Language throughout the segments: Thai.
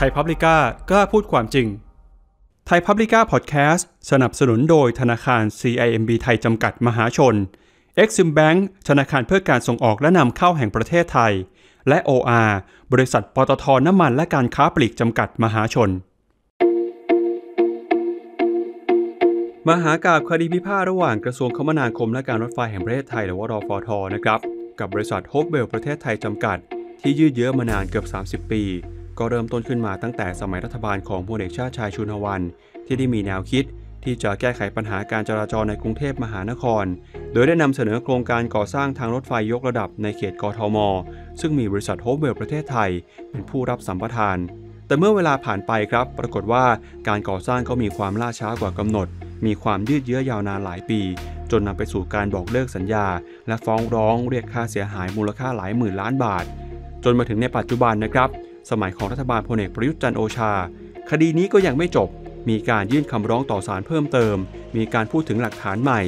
ไทยพับลิก้ากล้าพูดความจริง ไทยพับลิก้าพอดแคสต์สนับสนุนโดยธนาคาร CIMB ไทยจำกัดมหาชน Exim Bank ธนาคารเพื่อการส่งออกและนำเข้าแห่งประเทศไทย และ OR บริษัทปตท น้ำมันและการค้าปลีกจำกัดมหาชนมหากาบคดีพิพาทระหว่างกระทรวงคมนาคมและการรถไฟแห่งประเทศไทย หรือว่ารอฟอทนะครับกับบริษัทโฮปเบลประเทศไทยจำกัดที่ยืดเยื้อมานานเกือบ30 ปีก็เริ่มต้นขึ้นมาตั้งแต่สมัยรัฐบาลของพลเอกชาติชายชุนหวันที่ได้มีแนวคิด ที่จะแก้ไขปัญหาการจราจรในกรุงเทพมหานคร โดยได้นำเสนอโครงการก่อสร้างทางรถไฟยกระดับในเขตกทม ซึ่งมีบริษัทโฮเวลประเทศไทย เป็นผู้รับสัมปทาน แต่เมื่อเวลาผ่านไปครับ ปรากฏว่าการก่อสร้างก็มีความล่าช้ากว่ากำหนด มีความยืดเยื้อยาวนานหลายปี จนนำไปสู่การบอกเลิกสัญญา และฟ้องร้องเรียกค่าเสียหายมูลค่าหลายหมื่นล้านบาท จนมาถึงในปัจจุบันนะครับสมัยของรัฐบาลพลเอกประยุทธ์จันโอชา คดีนี้ก็ยังไม่จบ มีการยื่นคำร้องต่อศาลเพิ่มเติม มีการพูดถึงหลักฐานใหม่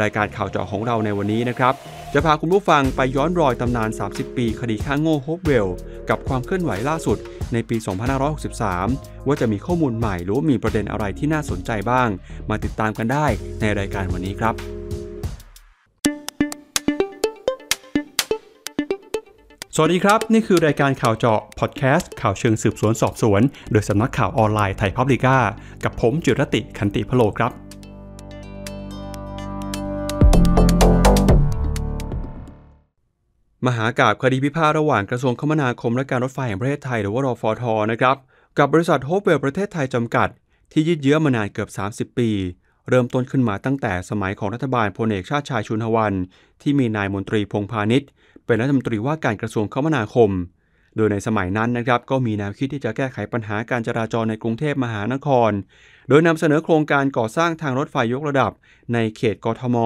รายการข่าวเจาะของเราในวันนี้นะครับ จะพาคุณผู้ฟังไปย้อนรอยตำนาน 30 ปีคดีข้างโง่โฮบเวลกับความเคลื่อนไหวล่าสุดในปี 2563 ว่าจะมีข้อมูลใหม่หรือมีประเด็นอะไรที่น่าสนใจบ้าง มาติดตามกันได้ในรายการวันนี้ครับสวัสดีครับ นี่คือรายการข่าวเจาะพอดแคสต์ข่าวเชิงสืบสวนสอบสวน โดยสำนักข่าวออนไลน์ไทยพับลิก้ากับผม จิรติคันติพโลครับ มหากาบคดีพิพาทระหว่างกระทรวงคมนาคมและการรถไฟแห่งประเทศไทยหรือว่ารอฟอทอนะครับ กับบริษัทโฮปเวลประเทศไทยจำกัด ที่ยืดเยื้อมานานเกือบ 30 ปี เริ่มต้นขึ้นมาตั้งแต่สมัยของรัฐบาลพลเอกชาติชายชุนหวัน ที่มีนายมนตรีพงพาณิชย์เป็นรัฐมนตรีว่าการกระทรวงคมนาคม โดยในสมัยนั้นนะครับก็มีแนวคิดที่จะแก้ไขปัญหาการจราจรในกรุงเทพมหานคร โดยนำเสนอโครงการก่อสร้างทางรถไฟยกระดับในเขตกทม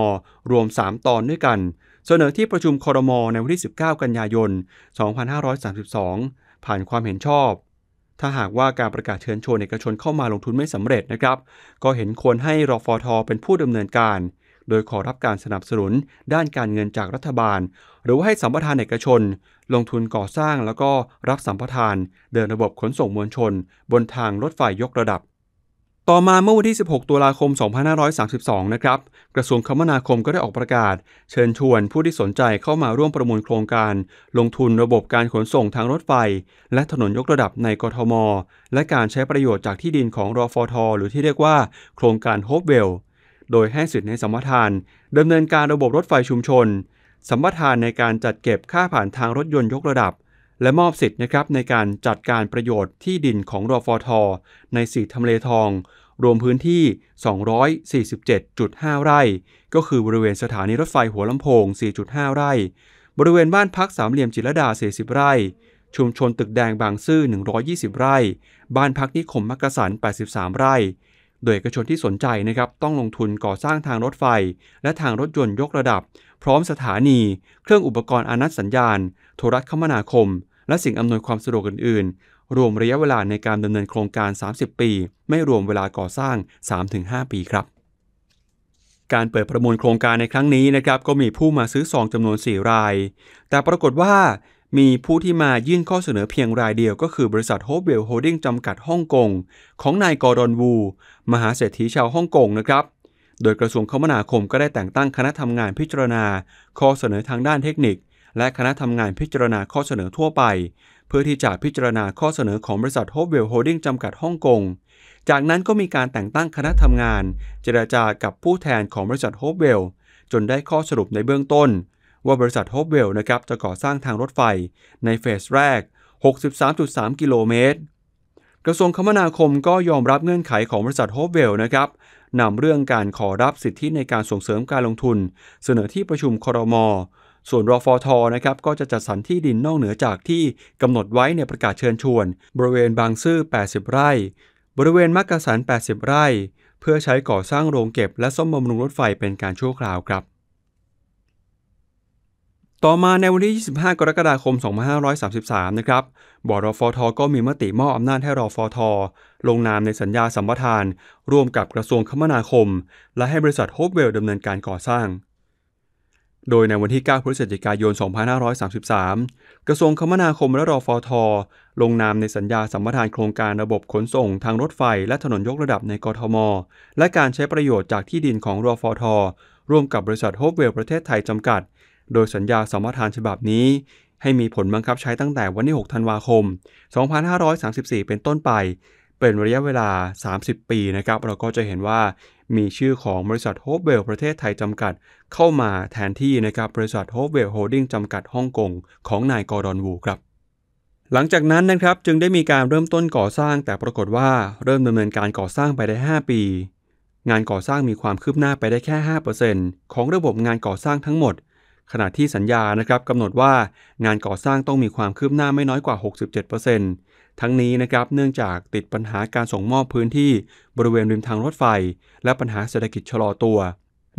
รวม 3 ตอนด้วยกัน เสนอที่ประชุมคอรม ในวันที่ 19 กันยายน 2532 ผ่านความเห็นชอบ ถ้าหากว่าการประกาศเชิญชวนเอกชนเข้ามาลงทุนไม่สำเร็จนะครับ ก็เห็นควรให้รอฟอทอเป็นผู้ดำเนินการโดยขอรับการสนับสนุนด้านการเงินจากรัฐบาล หรือว่าให้สัมปทานเอกชน ลงทุนก่อสร้างแล้วก็รับสัมปทาน เดินระบบขนส่งมวลชน บนทางรถไฟยกระดับ ต่อมาเมื่อวันที่ 16 ตุลาคม 2532 นะครับ กระทรวงคมนาคมก็ได้ออกประกาศ เชิญชวนผู้ที่สนใจเข้ามาร่วมประมูลโครงการ ลงทุนระบบการขนส่งทางรถไฟ และถนนยกระดับในกทม และการใช้ประโยชน์จากที่ดินของรอฟท หรือที่เรียกว่า โครงการโฮปเวลโดยให้สิทธิ์ในสัมปทานดาเนินการระบบรถไฟชุมชนสัมปทานในการจัดเก็บค่าผ่านทางรถยนต์ยกระดับ และมอบสิทธิ์นะครับในการจัดการประโยชน์ที่ดินของรอฟอทอในสีทาเลทอง รวมพื้นที่ 247.5 ไร่ ก็คือบริเวณสถานีรถไฟหัวลำโพง 4.5 ไร่ บริเวณบ้านพักสามเหลี่ยมจิรดา 40 ไร่ ชุมชนตึกแดงบางซื่อ120 ไร่ บ้านพักนิคมมักกะสัน83 ไร่โดยเอกชนที่สนใจนะครับต้องลงทุนก่อสร้างทางรถไฟ และทางรถยนต์ยกระดับ พร้อมสถานี เครื่องอุปกรณ์อนัตสัญญาณ โทรคมนาคม และสิ่งอำนวยความสะดวกอื่นๆ รวมระยะเวลาในการดำเนินโครงการ 30 ปี ไม่รวมเวลาก่อสร้าง 3-5 ปีครับ การเปิดประมูลโครงการในครั้งนี้นะครับก็มีผู้มาซื้อซองจำนวน 4 ราย แต่ปรากฏว่า มีผู้ที่มายื่นข้อเสนอเพียงรายเดียวก็คือบริษัทโฮเวลโฮดิ้งจำกัดฮ่องกงของนายกอรอนวูมหาเศรษฐีชาวฮ่องกงนะครับ โดยกระทรวงคมนาคมก็ได้แต่งตั้งคณะทำงานพิจารณาข้อเสนอทางด้านเทคนิค และคณะทำงานพิจารณาข้อเสนอทั่วไป เพื่อที่จะพิจารณาข้อเสนอของบริษัทโฮปเวลโฮดิ้งจำกัดฮ่องกง จากนั้นก็มีการแต่งตั้งคณะทำงานเจรจากับผู้แทนของบริษัทโฮปเวลจนได้ข้อสรุปในเบื้องต้น ว่าบริษัทโฮปเวลนะครับจะก่อสร้างทางรถไฟในเฟสแรก 63.3 กิโลเมตรกระทรวงคมนาคมก็ยอมรับเงื่อนไขของบริษัทโฮเวลนะครับนำเรื่องการขอรับสิทธิในการส่งเสริมการลงทุนเสนอที่ประชุมครมส่วนรอฟอทอนะครับก็จะจัดสรรที่ดินนอกเหนือจากที่กำหนดไว้ในประกาศเชิญชวนบริเวณบางซื่อ 80 ไร่ บริเวณมักกะสัน 80 ไร่ เพื่อใช้ก่อสร้างโรงเก็บและซ่อมบำรุงรถไฟเป็นการชั่วคราวครับต่อมาในวันที่ 25 กรกฎาคม 2533 นะครับบอร์ดฟท ก็มีมติมอบอำนาจให้รอฟท ลงนามในสัญญาสัมปทาน ร่วมกับกระทรวงคมนาคม และให้บริษัท โฮปเวลดำเนินการก่อสร้าง โดยในวันที่ 9 พฤศจิกายน 2533 กระทรวงคมนาคมและรอฟท ลงนามในสัญญาสัมปทานโครงการระบบขนส่ง ทางรถไฟและถนนยกระดับในกทม และการใช้ประโยชน์จากที่ดินของรอฟทร่วมกับบริษัทโฮปเวลประเทศไทยจำกัดโดยสัญญาสมรทานฉบับนี้ ให้มีผลบังคับใช้ตั้งแต่วันที่ 6 ธันวาคม 2534 เป็นต้นไป เป็นระยะเวลา 30 ปีนะครับ เราก็จะเห็นว่า มีชื่อของบริษัทโฮเวลประเทศไทย จำกัด เข้ามาแทนที่นะครับ บริษัทโฮเวลโฮลดิ้งจำกัดฮ่องกงของนายกอรอนวูครับ หลังจากนั้นนะครับจึงได้มีการเริ่มต้นก่อสร้างแต่ปรากฏว่าเริ่มดำเนินการก่อสร้างไปได้ 5 ปี งานก่อสร้างมีความคืบหน้าไปได้แค่ 5%ของระบบงานก่อสร้างทั้งหมดขณะที่สัญญานะครับกำหนดว่างานก่อสร้างต้องมีความคืบหน้าไม่น้อยกว่า 67%ทั้งนี้นะครับเนื่องจากติดปัญหาการส่งมอบพื้นที่บริเวณริมทางรถไฟและปัญหาเศรษฐกิจชะลอตัว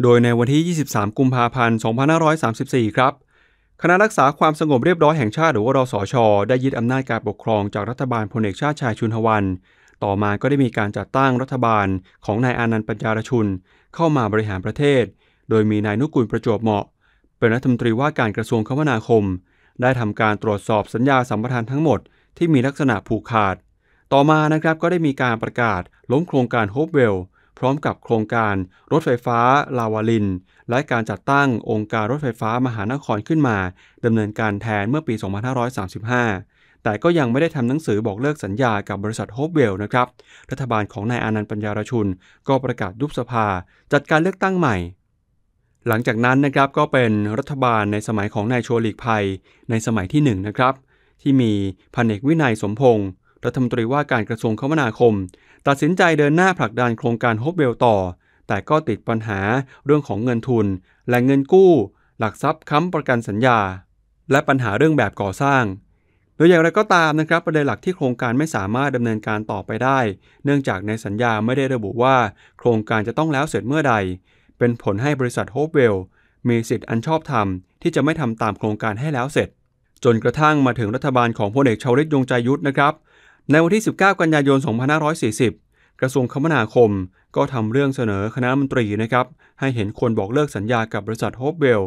โดยในวันที่ 23 กุมภาพันธ์ 2534 ครับ คณะรักษาความสงบเรียบร้อยแห่งชาติหรือว่ารสช ได้ยึดอำนาจการปกครองจากรัฐบาลพลเอกชาติชายชุนหวัน ต่อมาก็ได้มีการจัดตั้งรัฐบาลของนายอานันต์ปัญญารชุนเข้ามาบริหารประเทศ โดยมีนายนุกูลประจวบเหมาะเป็นรัฐมนตรีว่าการกระทรวงคมนาคม ได้ทำการตรวจสอบสัญญาสัมปทานทั้งหมดที่มีลักษณะผูกขาด ต่อมานะครับก็ได้มีการประกาศล้มโครงการโฮปเวลพร้อมกับโครงการรถไฟฟ้าลาวาลิน และการจัดตั้งองค์การรถไฟฟ้ามหานครขึ้นมาดำเนินการแทนเมื่อปี 2535 แต่ก็ยังไม่ได้ทำหนังสือบอกเลิกสัญญากับบริษัทโฮปเวลนะครับรัฐบาลของนายอานันต์ปัญญารชุน ก็ประกาศยุบสภา จัดการเลือกตั้งใหม่หลังจากนั้นนะครับก็เป็นรัฐบาลในสมัยของนายชวลีกภัย ในสมัยที่ 1 นะครับ ที่มีพันเอกวินัยสมพงศ์รัฐมนตรีว่าการกระทรวงคมนาคม ตัดสินใจเดินหน้าผลักดันโครงการโฮบเบลต่อ แต่ก็ติดปัญหาเรื่องของเงินทุนแหล่งเงินกู้ หลักทรัพย์ค้ำประกันสัญญา และปัญหาเรื่องแบบก่อสร้างโดยอย่างไรก็ตามนะครับประเด็นหลักที่โครงการไม่สามารถดำเนินการต่อไปได้ เนื่องจากในสัญญาไม่ได้ระบุว่า โครงการจะต้องแล้วเสร็จเมื่อใดเป็นผลให้บริษัทโฮปเวลมีสิทธิ์อันชอบธรรมที่จะไม่ทำตามโครงการให้แล้วเสร็จ จนกระทั่งมาถึงรัฐบาลของพลเอกชาวลิตยงใจยุทธนะครับ ในวันที่ 19 กันยายน 2540 กระทรวงคมนาคมก็ทำเรื่องเสนอคณะมนตรีนะครับ ให้เห็นควรบอกเลิกสัญญากับบริษัทโฮปเวล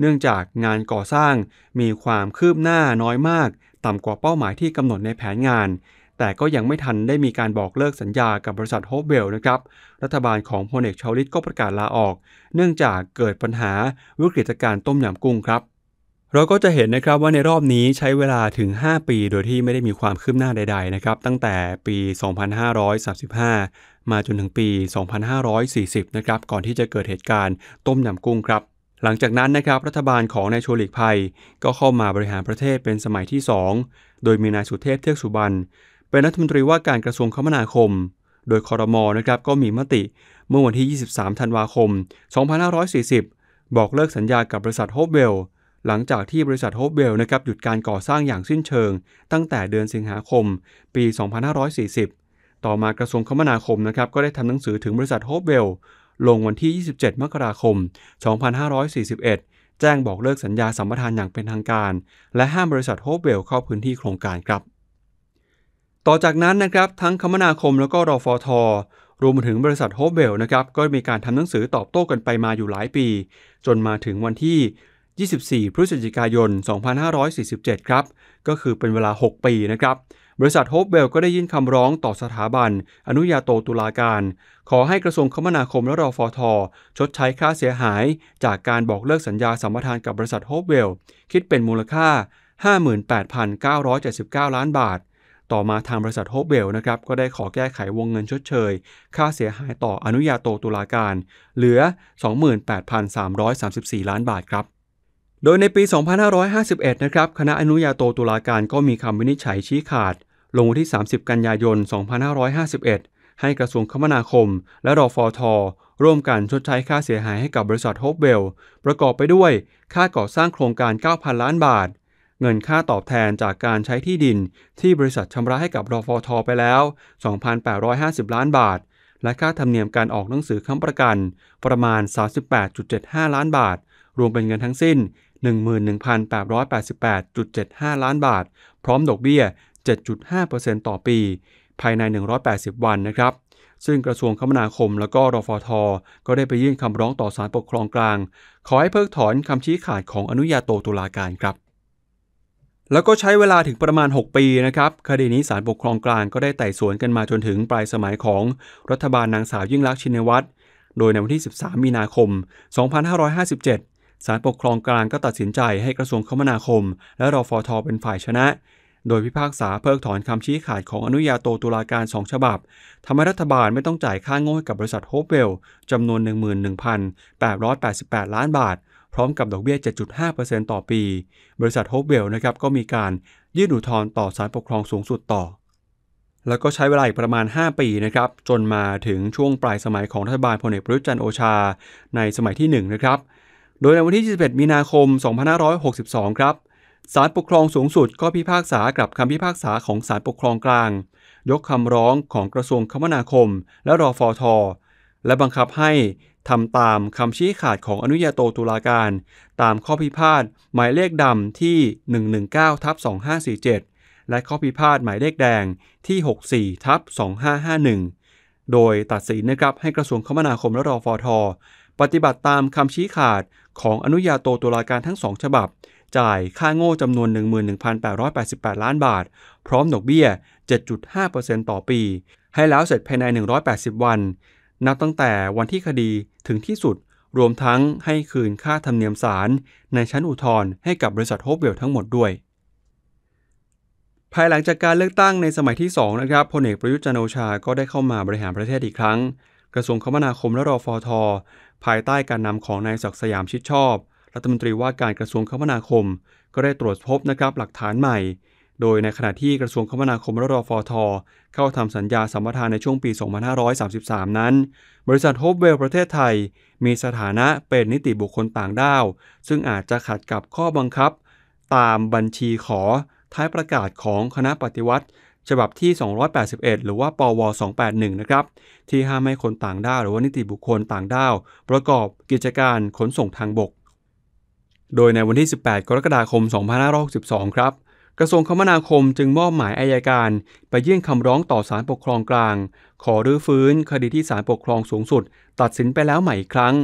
เนื่องจากงานก่อสร้าง มีความคืบหน้าน้อยมาก ต่ำกว่าเป้าหมายที่กำหนดในแผนงานแต่ก็ยังไม่ทันได้มีการบอกเลิกสัญญากับบริษัทโฮเบลนะครับ รัฐบาลของพลเอกชาวลิตก็ประกาศลาออก เนื่องจากเกิดปัญหาวิกฤตการต้มยำกุ้งครับ เราก็จะเห็นนะครับว่าในรอบนี้ใช้เวลาถึง 5 ปี โดยที่ไม่ได้มีความคืบหน้าใดๆนะครับ ตั้งแต่ปี 2535 มาจนถึงปี 2540 นะครับ ก่อนที่จะเกิดเหตุการณ์ต้มยำกุ้งครับ หลังจากนั้นนะครับ รัฐบาลของนายชลิกภัยก็เข้ามาบริหารประเทศเป็นสมัยที่ 2 โดยมีนายสุเทพ เทือกสุบรรณเป็นรัฐมนตรีว่าการกระทรวงคมนาคม โดยคอรมอนะครับก็มีมติเมื่อวันที่ 23 ธันวาคม 2540 บอกเลิกสัญญากับบริษัทโฮปเวลหลังจากที่บริษัทโฮปเวลนะครับหยุดการก่อสร้างอย่างสิ้นเชิงตั้งแต่เดือนสิงหาคม ปี 2540 ต่อมากระทรวงคมนาคมนะครับก็ได้ทำหนังสือถึงบริษัทโฮปเวลลงวันที่ 27 มกราคม 2541 แจ้งบอกเลิกสัญญาสัมปทานอย่างเป็นทางการ และห้ามบริษัทโฮปเวลเข้าพื้นที่โครงการครับต่อจากนั้นนะครับ ทั้งคมนาคมแล้วก็รอฟอทอรวมถึงบริษัทโฮเบลนะครับก็มีการทำหนังสือตอบโต้กันไปมาอยู่หลายปี จนมาถึงวันที่ 24 พฤศจิกายน 2547 ครับ ก็คือเป็นเวลา 6 ปีนะครับ บริษัทโฮเบลก็ได้ยื่นคำร้องต่อสถาบัน อนุญาโตตุลาการ ขอให้กระทรวงคมนาคมและรอฟอทอชดใช้ค่าเสียหาย จากการบอกเลิกสัญญาสัมปทานกับบริษัทโฮเบลคิดเป็นมูลค่า 58,979 ล้านบาทต่อมาทางบริษัทโฮเบลนะครับก็ได้ขอแก้ไขวงเงินชดเชย ค่าเสียหายต่ออนุญาโตตุลาการ เหลือ 28,334 ล้านบาท ครับ โดยในปี 2551 นะครับ คณะอนุญาโตตุลาการก็มีคำวินิจฉัยชี้ขาด ลงวันที่ 30 กันยายน 2551 ให้กระทรวงคมนาคม และรอฟอทอร่วมกันชดใช้ค่าเสียหายให้กับบริษัทโฮเบลประกอบไปด้วยค่าก่อสร้างโครงการ 9,000 ล้านบาทเงินค่าตอบแทนจากการใช้ที่ดินที่บริษัทชำระให้กับรอฟอทไปแล้ว 2,850 ล้านบาท และค่าธรรมเนียมการออกหนังสือค้ำประกัน ประมาณ 38.75 ล้านบาท รวมเป็นเงินทั้งสิ้น 11,888.75 ล้านบาท พร้อมดอกเบี้ย 7.5%ต่อปี ภายใน 180 วันนะครับ ซึ่งกระทรวงคมนาคมและก็รฟอทอก็ได้ไปยื่นคำร้องต่อศาลปกครองกลาง ขอให้เพิกถอนคำชี้ขาดของอนุญาโตตุลาการครับแล้วก็ใช้เวลาถึงประมาณ 6 ปีนะครับคดีนี้ศาลปกครองกลางก็ได้ไต่สวนกันมาจนถึงปลายสมัยของรัฐบาลนางสาวยิ่งลักษณ์ชินวัตร โดยในวันที่ 13 มีนาคม 2557ศาลปกครองกลางก็ตัดสินใจให้กระทรวงคมนาคมและรอฟอทอเป็นฝ่ายชนะ โดยพิพากษาเพิกถอนคำชี้ขาดของอนุญาโตตุลาการ2ฉบับทำให้รัฐบาลไม่ต้องจ่ายค่าโง่ให้กับบริษัทโฮปเวลจำนวน 11,888 ล้านบาทร้อมกับดอกเบี้ย 7.5%ต่อปี บริษัทโฮปเวลนะครับก็มีการยื่นอุทธรณ์ต่อศาลปกครองสูงสุดต่อ แล้วก็ใช้เวลาอีกประมาณ 5 ปีนะครับจนมาถึงช่วงปลายสมัยของรัฐบาลพลเอกประยุทธ์จันทร์โอชาในสมัยที่1นะครับ โดยในวันที่ 21มีนาคม 2562 ครับ ศาลปกครองสูงสุดก็พิพากษากลับคำพิพากษาของศาลปกครองกลาง ยกคำร้องของกระทรวงคมนาคม และรอฟอทอและบังคับให้ทำตามคำชี้ขาดของอนุญาโตตุลาการ ตามข้อพิพาทหมายเลขดำที่ 119ทับ2547 และข้อพิพาทหมายเลขแดงที่ 64ทับ2551 โดยตัดสินนะครับให้กระทรวงคมนาคมและรอฟอทอปฏิบัติตามคำชี้ขาดของอนุญาโตตุลาการทั้งสองฉบับ จ่ายค่าโง่จำนวน 11,888 ล้านบาท พร้อมดอกเบี้ย 7.5%ต่อปี ให้แล้วเสร็จภายใน 180 วันนับตั้งแต่วันที่คดีถึงที่สุด รวมทั้งให้คืนค่าธรรมเนียมศาล ในชั้นอุทธรณ์ให้กับบริษัทโฮเวลทั้งหมดด้วย ภายหลังจากการเลือกตั้งในสมัยที่2นะครับพลเอกประยุทธ์จันโอชา ก็ได้เข้ามาบริหารประเทศอีกครั้ง กระทรวงคมนาคมและรอฟอทอภายใต้การนำของนายศักดิ์สยามชิดชอบ รัฐมนตรีว่าการกระทรวงคมนาคม ก็ได้ตรวจพบนะครับ หลักฐานใหม่โดยในขณะที่กระทรวงคมนาคมและรอฟอทอเข้าทำสัญญาสัมปทานในช่วงปี 2533 นั้น บริษัทโฮปเวลประเทศไทย มีสถานะเป็นนิติบุคคลต่างด้าว ซึ่งอาจจะขัดกับข้อบังคับตามบัญชีขอท้ายประกาศของคณะปฏิวัติ ฉบับที่ 281 หรือว่าปว 281 นะครับ ที่ห้ามให้คนต่างด้าว หรือว่านิติบุคคลต่างด้าวประกอบกิจการขนส่งทางบก โดยในวันที่ 18 กรกฎาคม2562 ครับกระทรวงคมนาคมจึงมอบหมายอายการ ไปยื่นคำร้องต่อศาลปกครองกลาง ขอรื้อฟื้นคดีที่ศาลปกครองสูงสุด ตัดสินไปแล้วใหม่อีกครั้ง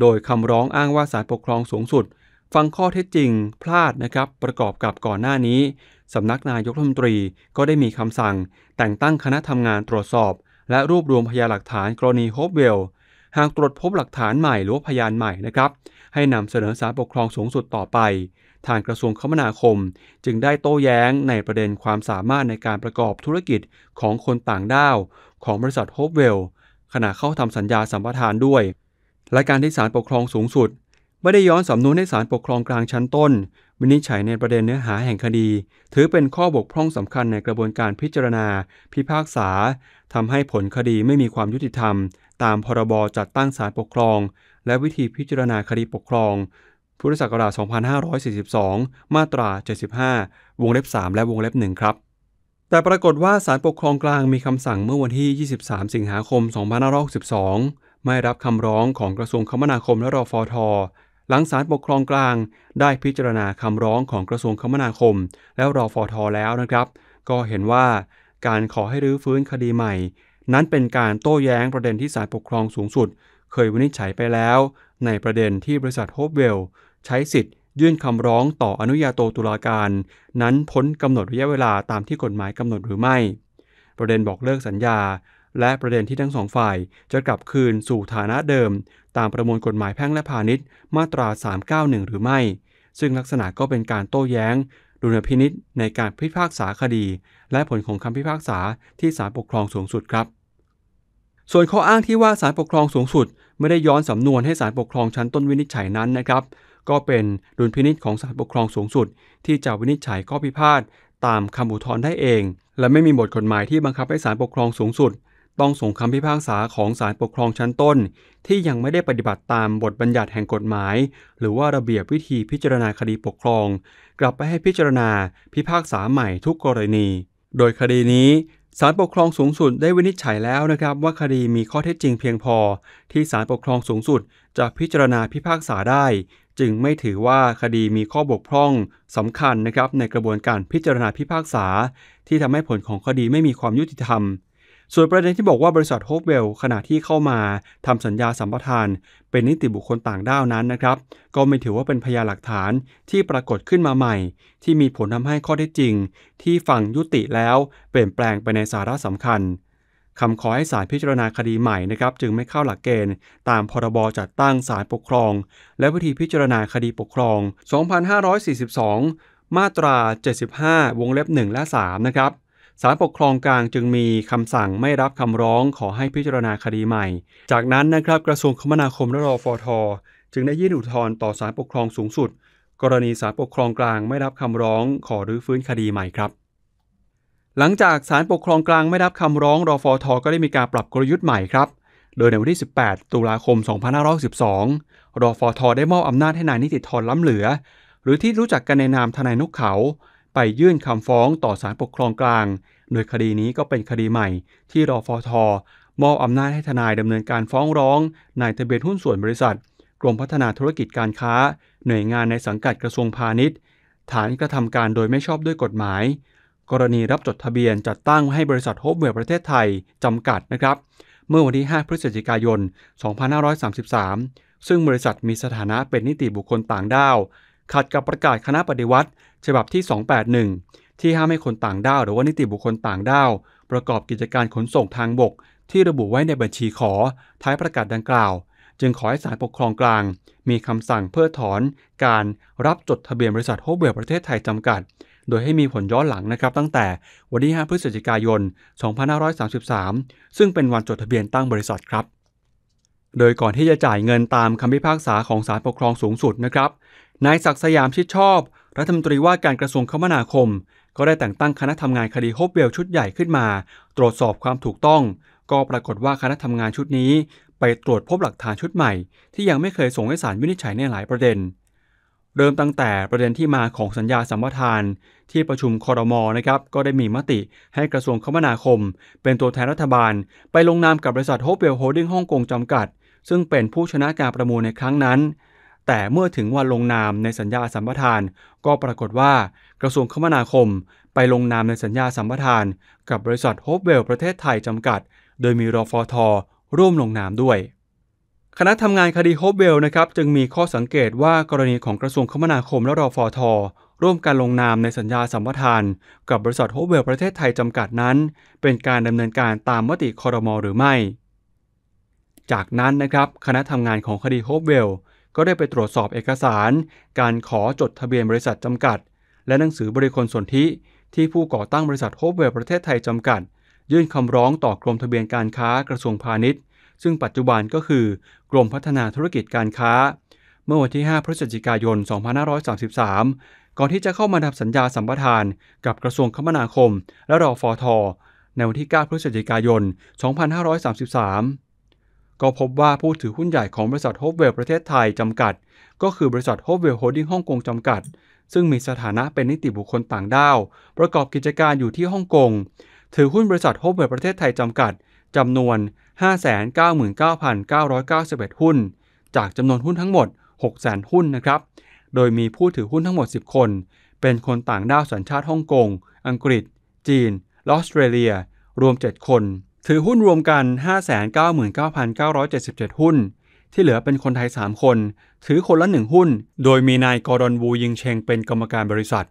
โดยคำร้องอ้างว่าศาลปกครองสูงสุด ฟังข้อเท็จจริง พลาดนะครับประกอบกับก่อนหน้านี้สำนักนายกรัฐมนตรีก็ได้มีคำสั่ง แต่งตั้งคณะทำงานตรวจสอบ และรวบรวมพยานหลักฐานกรณีโฮปเวลหากตรวจพบหลักฐานใหม่หรือพยานใหม่นะครับให้นำเสนอศาลปกครองสูงสุดต่อไปทางกระทรวงคมนาคมจึงได้โต้แย้งในประเด็นความสามารถในการประกอบธุรกิจของคนต่างด้าว ของบริษัทโฮปเวลขณะเข้าทำสัญญาสัมปทานด้วย และการที่ศาลปกครองสูงสุด ไม่ได้ย้อนสำนวนให้ศาลปกครองกลางชั้นต้น วินิจฉัยในประเด็นเนื้อหาแห่งคดี ถือเป็นข้อบกพร่องสำคัญในกระบวนการพิจารณาพิพากษาทำให้ผลคดีไม่มีความยุติธรรม ตามพรบจัดตั้งศาลปกครอง และวิธีพิจารณาคดีปกครองพุทธศักราช2542 มาตรา 75 วงเล็บ 3 และวงเล็บ1ครับ แต่ปรากฏว่าศาลปกครองกลางมีคำสั่งเมื่อวันที่ 23 สิงหาคม2562ไม่รับคำร้องของกระทรวงคมนาคมและรอฟอทอหลังศาลปกครองกลางได้พิจารณาคำร้องของกระทรวงคมนาคม และรอฟอทอแล้วนะครับ ก็เห็นว่าการขอให้รื้อฟื้นคดีใหม่ นั้นเป็นการโต้แย้งประเด็นที่ศาลปกครองสูงสุด เคยวินิจฉัยไปแล้ว ในประเด็นที่บริษัทโฮปเวลใช้สิทธิ์ยื่นคำร้องต่ออนุญาโตตุลาการ นั้นพ้นกำหนดระยะเวลาตามที่กฎหมายกำหนดหรือไม่ ประเด็นบอกเลิกสัญญา และประเด็นที่ทั้งสองฝ่ายจะกลับคืนสู่ฐานะเดิม ตามประมวลกฎหมายแพ่งและพาณิชย์มาตรา 391 หรือไม่ ซึ่งลักษณะก็เป็นการโต้แย้งดุลพินิษในการพิพากษาคดี และผลของคำพิพากษาที่ศาลปกครองสูงสุดครับ ส่วนข้ออ้างที่ว่าศาลปกครองสูงสุด ไม่ได้ย้อนสำนวนให้ศาลปกครองชั้นต้นวินิจฉัยนั้นนะครับก็เป็นดุลพินิษของศาลปกครองสูงสุด ที่จะวินิจฉัยข้อพิพาทตามคำอุทธรณ์ได้เอง และไม่มีบทกฎหมายที่บังคับให้ศาลปกครองสูงสุด ต้องส่งคำพิพากษาของศาลปกครองชั้นต้น ที่ยังไม่ได้ปฏิบัติตามบทบัญญัติแห่งกฎหมาย หรือว่าระเบียบวิธีพิจารณาคดีปกครอง กลับไปให้พิจารณาพิพากษาใหม่ทุกกรณี โดยคดีนี้ศาลปกครองสูงสุดได้วินิจฉัยแล้วนะครับว่าคดีมีข้อเท็จจริงเพียงพอที่ศาลปกครองสูงสุดจะพิจารณาพิพากษาได้จึงไม่ถือว่าคดีมีข้อบกพร่องสำคัญนะครับในกระบวนการพิจารณาพิพากษา ที่ทำให้ผลของคดีไม่มีความยุติธรรม ส่วนประเด็นที่บอกว่าบริษัทโฮปเวลขณะที่เข้ามาทำสัญญาสัมปทาน เป็นนิติบุคคลต่างด้าวนั้นนะครับก็ไม่ถือว่าเป็นพยานหลักฐานที่ปรากฏขึ้นมาใหม่ ที่มีผลทำให้ข้อเท็จจริง ที่ฝั่งยุติแล้วเปลี่ยนแปลงไปในสาระสำคัญคำขอให้ศาลพิจารณาคดีใหม่นะครับจึงไม่เข้าหลักเกณฑ์ ตามพรบจัดตั้งศาลปกครอง และวิธีพิจารณาคดีปกครอง 2542 มาตรา 75 วงเล็บ 1 และ 3 นะครับศาลปกครองกลางจึงมีคำสั่งไม่รับคำร้องขอให้พิจารณาคดีใหม่ จากนั้นนะครับกระทรวงคมนาคมและรอฟอทอจึงได้ยื่นอุทธรณ์ต่อศาลปกครองสูงสุด กรณีศาลปกครองกลางไม่รับคำร้องขอรื้อฟื้นคดีใหม่ครับหลังจากศาลปกครองกลางไม่รับคำร้องรอฟอทอก็ได้มีการปรับกลยุทธ์ใหม่ครับ โดยในวันที่ 18 ตุลาคม 2512รอฟอทอได้มอบอำนาจให้นายนิติธรล้ำเหลือ หรือที่รู้จักกันในนามทนายนกเขา ไปยื่นคำฟ้องต่อศาลปกครองกลาง โดยคดีนี้ก็เป็นคดีใหม่ที่รอฟอทอมอบอำนาจให้ทนายดำเนินการฟ้องร้องนายทะเบียนหุ้นส่วนบริษัท กรมพัฒนาธุรกิจการค้า หน่วยงานในสังกัดกระทรวงพาณิชย์ฐานกระทำการโดยไม่ชอบด้วยกฎหมายกรณีรับจดทะเบียนจัดตั้งให้บริษัทโฮปเวลประเทศไทยจำกัดนะครับ เมื่อวันที่ 5 พฤศจิกายน 2533 ซึ่งบริษัทมีสถานะเป็นนิติบุคคลต่างด้าว ขัดกับประกาศคณะปฏิวัติฉบับที่ 281 ที่ห้ามให้คนต่างด้าวหรือว่านิติบุคคลต่างด้าว ประกอบกิจการขนส่งทางบกที่ระบุไว้ในบัญชีขอท้ายประกาศดังกล่าว จึงขอให้ศาลปกครองกลาง มีคำสั่งเพื่อถอน การรับจดทะเบียนบริษัทโฮเวลประเทศไทยจำกัดโดยให้มีผลย้อนหลังนะครับตั้งแต่วันที่5พฤศจิกายน 2533 ซึ่งเป็นวันจดทะเบียนตั้งบริษัทครับ โดยก่อนที่จะจ่ายเงินตามคำพิพากษาของศาลปกครองสูงสุดนะครับ นายศักดิ์สยามชิดชอบ รัฐมนตรีว่าการกระทรวงคมนาคม ก็ได้แต่งตั้งคณะทำงานคดีโฮบเวลชุดใหญ่ขึ้นมา ตรวจสอบความถูกต้อง ก็ปรากฏว่าคณะทำงานชุดนี้ ไปตรวจพบหลักฐานชุดใหม่ ที่ยังไม่เคยส่งให้ศาลวินิจฉัยในหลายประเด็นเริ่มตั้งแต่ประเด็นที่มาของสัญญาสัมปทานที่ประชุมคอรมอนะครับก็ได้มีมติให้กระทรวงคมนาคม เป็นตัวแทนรัฐบาล ไปลงนามกับบริษัทโฮเวลโฮดิ้งฮ่องกงจำกัด ซึ่งเป็นผู้ชนะการประมูลในครั้งนั้น แต่เมื่อถึงวันลงนามในสัญญาสัมปทาน ก็ปรากฏว่ากระทรวงคมนาคม ไปลงนามในสัญญาสัมปทาน กับบริษัทโฮเวลประเทศไทยจำกัด โดยมีรอฟอทอร่วมลงนามด้วยคณะทำงานคดีโฮเบลนะครับจึงมีข้อสังเกตว่ากรณีของกระทรวงคมนาคมและรอฟอทร่วมการลงนามในสัญญาสัมปทานกับบริษัทโฮเบลประเทศไทยจำกัดนั้น เป็นการดำเนินการตามมติคอรมอหรือไม่ จากนั้นนะครับคณะทำงานของคดีโฮเบลก็ได้ไปตรวจสอบเอกสาร การขอจดทะเบียนบริษัทจำกัด และหนังสือบริคลสนธิที่ผู้ก่อตั้งบริษัทโฮเบลประเทศไทยจำกัดยื่นคำร้องต่อกรมทะเบียนการค้ากระทรวงพาณิชย์ซึ่งปัจจุบันก็คือกรมพัฒนาธุรกิจการค้า เมื่อวันที่ 5 พฤศจิกายน 2533 ก่อนที่จะเข้ามาทำสัญญาสัมปทาน กับกระทรวงคมนาคมและรอฟอทอในวันที่ 9 พฤศจิกายน 2533 ก็พบว่าผู้ถือหุ้นใหญ่ของบริษัทโฮเวลประเทศไทยจำกัด ก็คือบริษัทโฮเวลโฮดดิ้งฮ่องกงจำกัด ซึ่งมีสถานะเป็นนิติบุคคลต่างด้าวประกอบกิจการอยู่ที่ฮ่องกงถือหุ้นบริษัทโฮเวลประเทศไทยจำกัดจำนวน 599,991 หุ้น จากจำนวนหุ้นทั้งหมด600,000 หุ้นนะครับ โดยมีผู้ถือหุ้นทั้งหมด 10 คน เป็นคนต่างด้าวสัญชาติฮ่องกง อังกฤษ จีนลออสเตรเลีย รวม 7 คน ถือหุ้นรวมกัน 599,977 หุ้น ที่เหลือเป็นคนไทย 3 คน ถือคนละ 1 หุ้น โดยมีนายกอรอนวูยิงเชงเป็นกรรมการบริษัท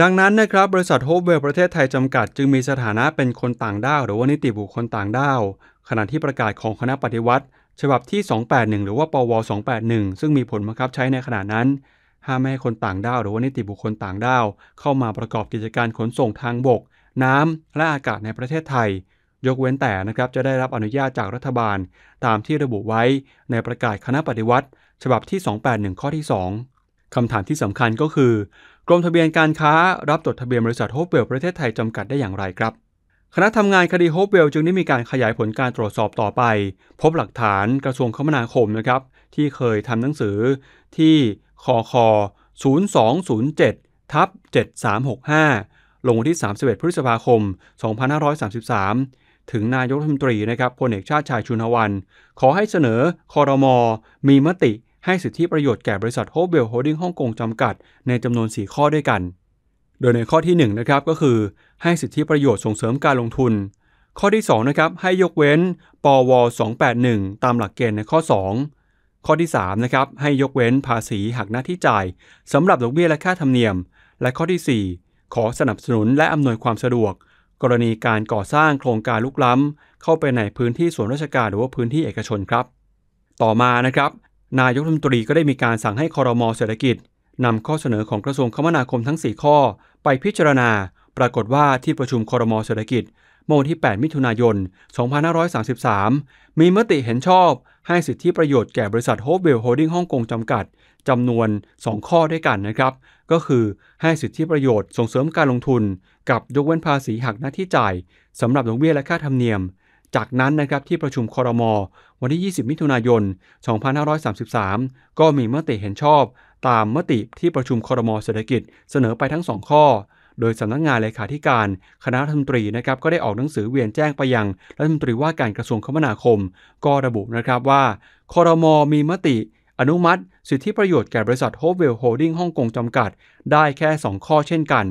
ดังนั้นนะครับบริษัทโฮปเวลประเทศไทยจำกัด จึงมีสถานะเป็นคนต่างด้าวหรือว่านิติบุคคลต่างด้าว ขณะที่ประกาศของคณะปฏิวัติ ฉบับที่ 281 หรือว่าปว 281 ซึ่งมีผลบังคับใช้ในขณะนั้นห้ามให้คนต่างด้าวหรือว่านิติบุคคลต่างด้าว เข้ามาประกอบกิจการขนส่งทางบก น้ำและอากาศในประเทศไทย ยกเว้นแต่นะครับจะได้รับอนุญาตจากรัฐบาล ตามที่ระบุไว้ในประกาศคณะปฏิวัติ ฉบับที่ 281 ข้อที่ 2คำถามที่สำคัญก็คือกรมทะเบียนการค้ารับจดทะเบียนบริษัทโฮปเวลประเทศไทยจำกัดได้อย่างไรครับ คณะทำงานคดีโฮปเวลจึงได้มีการขยายผลการตรวจสอบต่อไป พบหลักฐานกระทรวงคมนาคมนะครับ ที่เคยทำหนังสือที่ คค 0207ทับ7365 ลงวันที่ 31 พฤษภาคม 2533 ถึงนายกรัฐมนตรีนะครับพลเอกชาติชายชุนหวันขอให้เสนอคอรมอมีมติให้สิทธิประโยชน์แก่บริษัทโฮเบลโฮดิ้งฮ่องกงจำกัด ในจำนวน 4 ข้อด้วยกัน โดยในข้อที่1นะครับก็คือให้สิทธิประโยชน์ส่งเสริมการลงทุน ข้อที่2นะครับให้ยกเว้นปว281 ตามหลักเกณฑ์ในข้อ 2 ข้อที่3นะครับให้ยกเว้นภาษีหักหน้าที่จ่ายสำหรับดอกเบี้ยและค่าธรรมเนียม และข้อที่ 4 ขอสนับสนุนและอำนวยความสะดวก กรณีการก่อสร้างโครงการลุกล้ำเข้าไปในพื้นที่ส่วนราชการหรือว่าพื้นที่เอกชนครับ ต่อมานะครับนายกรัฐมนตรีก็ได้มีการสั่งให้คอรมอเศรษฐกิจ นำข้อเสนอของกระทรวงคมนาคมทั้ง 4 ข้อ ไปพิจารณาปรากฏว่าที่ประชุมคอรมอเศรษฐกิจเมื่อวันที่ 8 มิถุนายน 2533 มีมติเห็นชอบ ให้สิทธิประโยชน์แก่บริษัทโฮเวลโฮดิ้งฮ่องกงจำกัด จำนวน 2 ข้อด้วยกันนะครับ ก็คือให้สิทธิประโยชน์ส่งเสริมการลงทุน กับยกเว้นภาษีหักหน้าที่จ่ายสำหรับดอกเบี้ยและค่าธรรมเนียมจากนั้นนะครับที่ประชุมคอรมอวันที่ 20 มิถุนายน 2533 ก็มีมติเห็นชอบ ตามมติที่ประชุมคอรมอเศรษฐกิจเสนอไปทั้ง 2 ข้อ โดยสำนักงงานเลขาธิการ คณะรัฐมนตรีนะครับก็ได้ออกหนังสือเวียนแจ้งไปยังรัฐมนตรีว่าการกระทรวงคมนาคม ก็ระบุนะครับว่าคอรมอมีมติอนุมัติ สิทธิประโยชน์แก่บริษัทโฮเวลโฮดิ้งฮ่องกงจำกัด ได้แค่ 2 ข้อเช่นกัน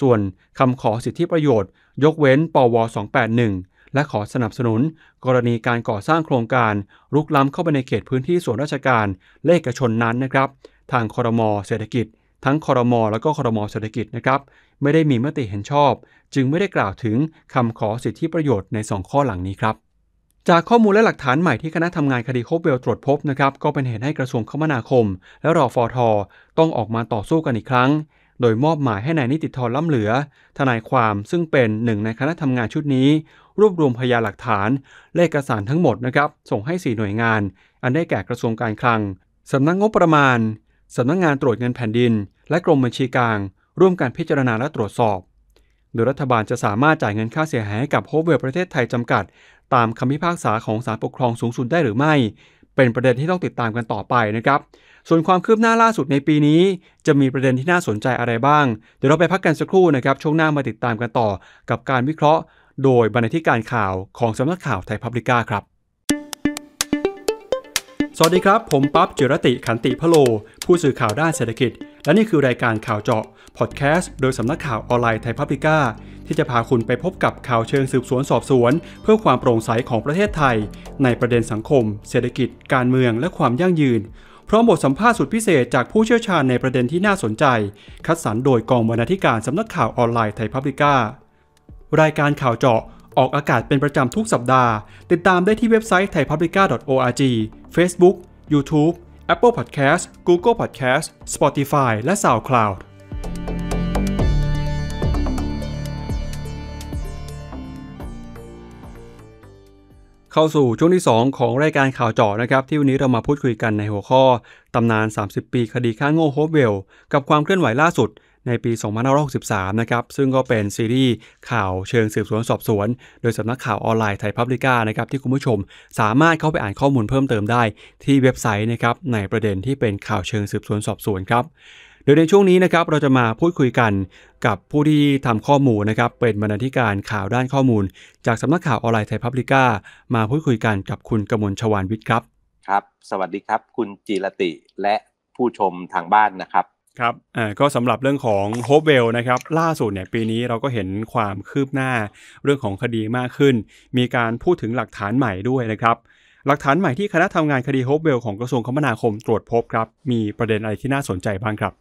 ส่วนคำขอสิทธิประโยชน์ ยกเว้นปว281และขอสนับสนุนกรณีการก่อสร้างโครงการ ลุกล้ำเข้าไปในเขตพื้นที่ส่วนราชการเลขกชนนั้นนะครับ ทางคอรมอเศรษฐกิจ ทั้งคอรมอและก็คอรมอเศรษฐกิจนะครับไม่ได้มีมติเห็นชอบ จึงไม่ได้กล่าวถึงคำขอสิทธิประโยชน์ใน 2 ข้อหลังนี้ครับ จากข้อมูลและหลักฐานใหม่ที่คณะทำงานคดีโคเวลตรวจพบนะครับก็เป็นเหตุให้กระทรวงคมนาคม และรอฟอทอต้องออกมาต่อสู้กันอีกครั้ง โดยมอบหมายให้ในายนิติธรล่ำเหลือ ทนายความซึ่งเป็นหนึ่งในคณะทำงานชุดนี้รวบรวมพยานหลักฐาน เลขสารทั้งหมดนะครับ ส่งให้ 4 หน่วยงาน อันได้แก่กระทรวงการคลังสำนักงบประมาณสำนักงานตรวจเงินแผ่นดิน และกรมบัญชีกลาง ร่วมการพิจารณาและตรวจสอบ โดยรัฐบาลจะสามารถจ่ายเงินค่าเสียหายให้กับโฮเวลประเทศไทยจำกัด ตามคำพิพากษาของศาลปกครองสูงสุดได้หรือไม่ เป็นประเด็นที่ต้องติดตามกันต่อไปนะครับส่วนความคืบหน้าล่าสุดในปีนี้ จะมีประเด็นที่น่าสนใจอะไรบ้างเดี๋ยวเราไปพักกันสักครู่นะครับช่วงหน้ามาติดตามกันต่อ กับการวิเคราะห์โดยบรรณาธิการข่าวของสำนักข่าวไทยพับลิก้าครับ สวัสดีครับ ผมปั๊บจิรติขันติพโล ผู้สื่อข่าวด้านเศรษฐกิจ และนี่คือรายการข่าวเจาะพอดแคสต์โดยสำนักข่าวออนไลน์ไทยพับลิก้า ที่จะพาคุณไปพบกับข่าวเชิงสืบสวนสอบสวน เพื่อความโปร่งใสของประเทศไทยในประเด็นสังคม เศรษฐกิจ การเมือง และความยั่งยืนพร้อมบทสัมภาษณ์สุดพิเศษจากผู้เชี่ยวชาญในประเด็นที่น่าสนใจ คัดสรรโดยกองบรรณาธิการสำนักข่าวออนไลน์ไทยพับลิก้ารายการข่าวเจาะออกอากาศเป็นประจำทุกสัปดาห์ติดตามได้ที่เว็บไซต์ไทยพับลิก้า .org Facebook YouTube Apple Podcast Google Podcast Spotify และ SoundCloud เข้าสู่ช่วงที่ 2 ของรายการข่าวเจาะนะครับที่วันนี้เรามาพูดคุยกันในหัวข้อ ตำนาน 30 ปีคดีฆ่าโง่โฮเวล กับความเคลื่อนไหวล่าสุดในปี 2563 นะครับ ซึ่งก็เป็นซีรีส์ข่าวเชิงสืบสวนสอบสวน โดยสำนักข่าวออนไลน์ไทยพับลิก้านะครับที่คุณผู้ชม สามารถเข้าไปอ่านข้อมูลเพิ่มเติมได้ ที่เว็บไซต์นะครับในประเด็นที่เป็นข่าวเชิงสืบสวนสอบสวนครับโดยในช่วงนี้นะครับเราจะมาพูดคุยกันกับผู้ที่ทำข้อมูลนะครับเป็นบรรณาธิการข่าวด้านข้อมูล จากสำนักข่าวออนไลน์ไทยพับลิก้ามาพูดคุยกันกับคุณกมลชวานวิทย์ครับครับ สวัสดีครับ คุณจีรติและผู้ชมทางบ้านนะครับครับอ่าก็สำหรับเรื่องของโฮปเวลนะครับล่าสุดเนี่ยปีนี้เราก็เห็นความคืบหน้าเรื่องของคดีมากขึ้นมีการพูดถึงหลักฐานใหม่ด้วยนะครับ หลักฐานใหม่ที่คณะทำงานคดีโฮปเวลของกระทรวงคมนาคมตรวจพบครับ มีประเด็นอะไรที่น่าสนใจบ้างครับ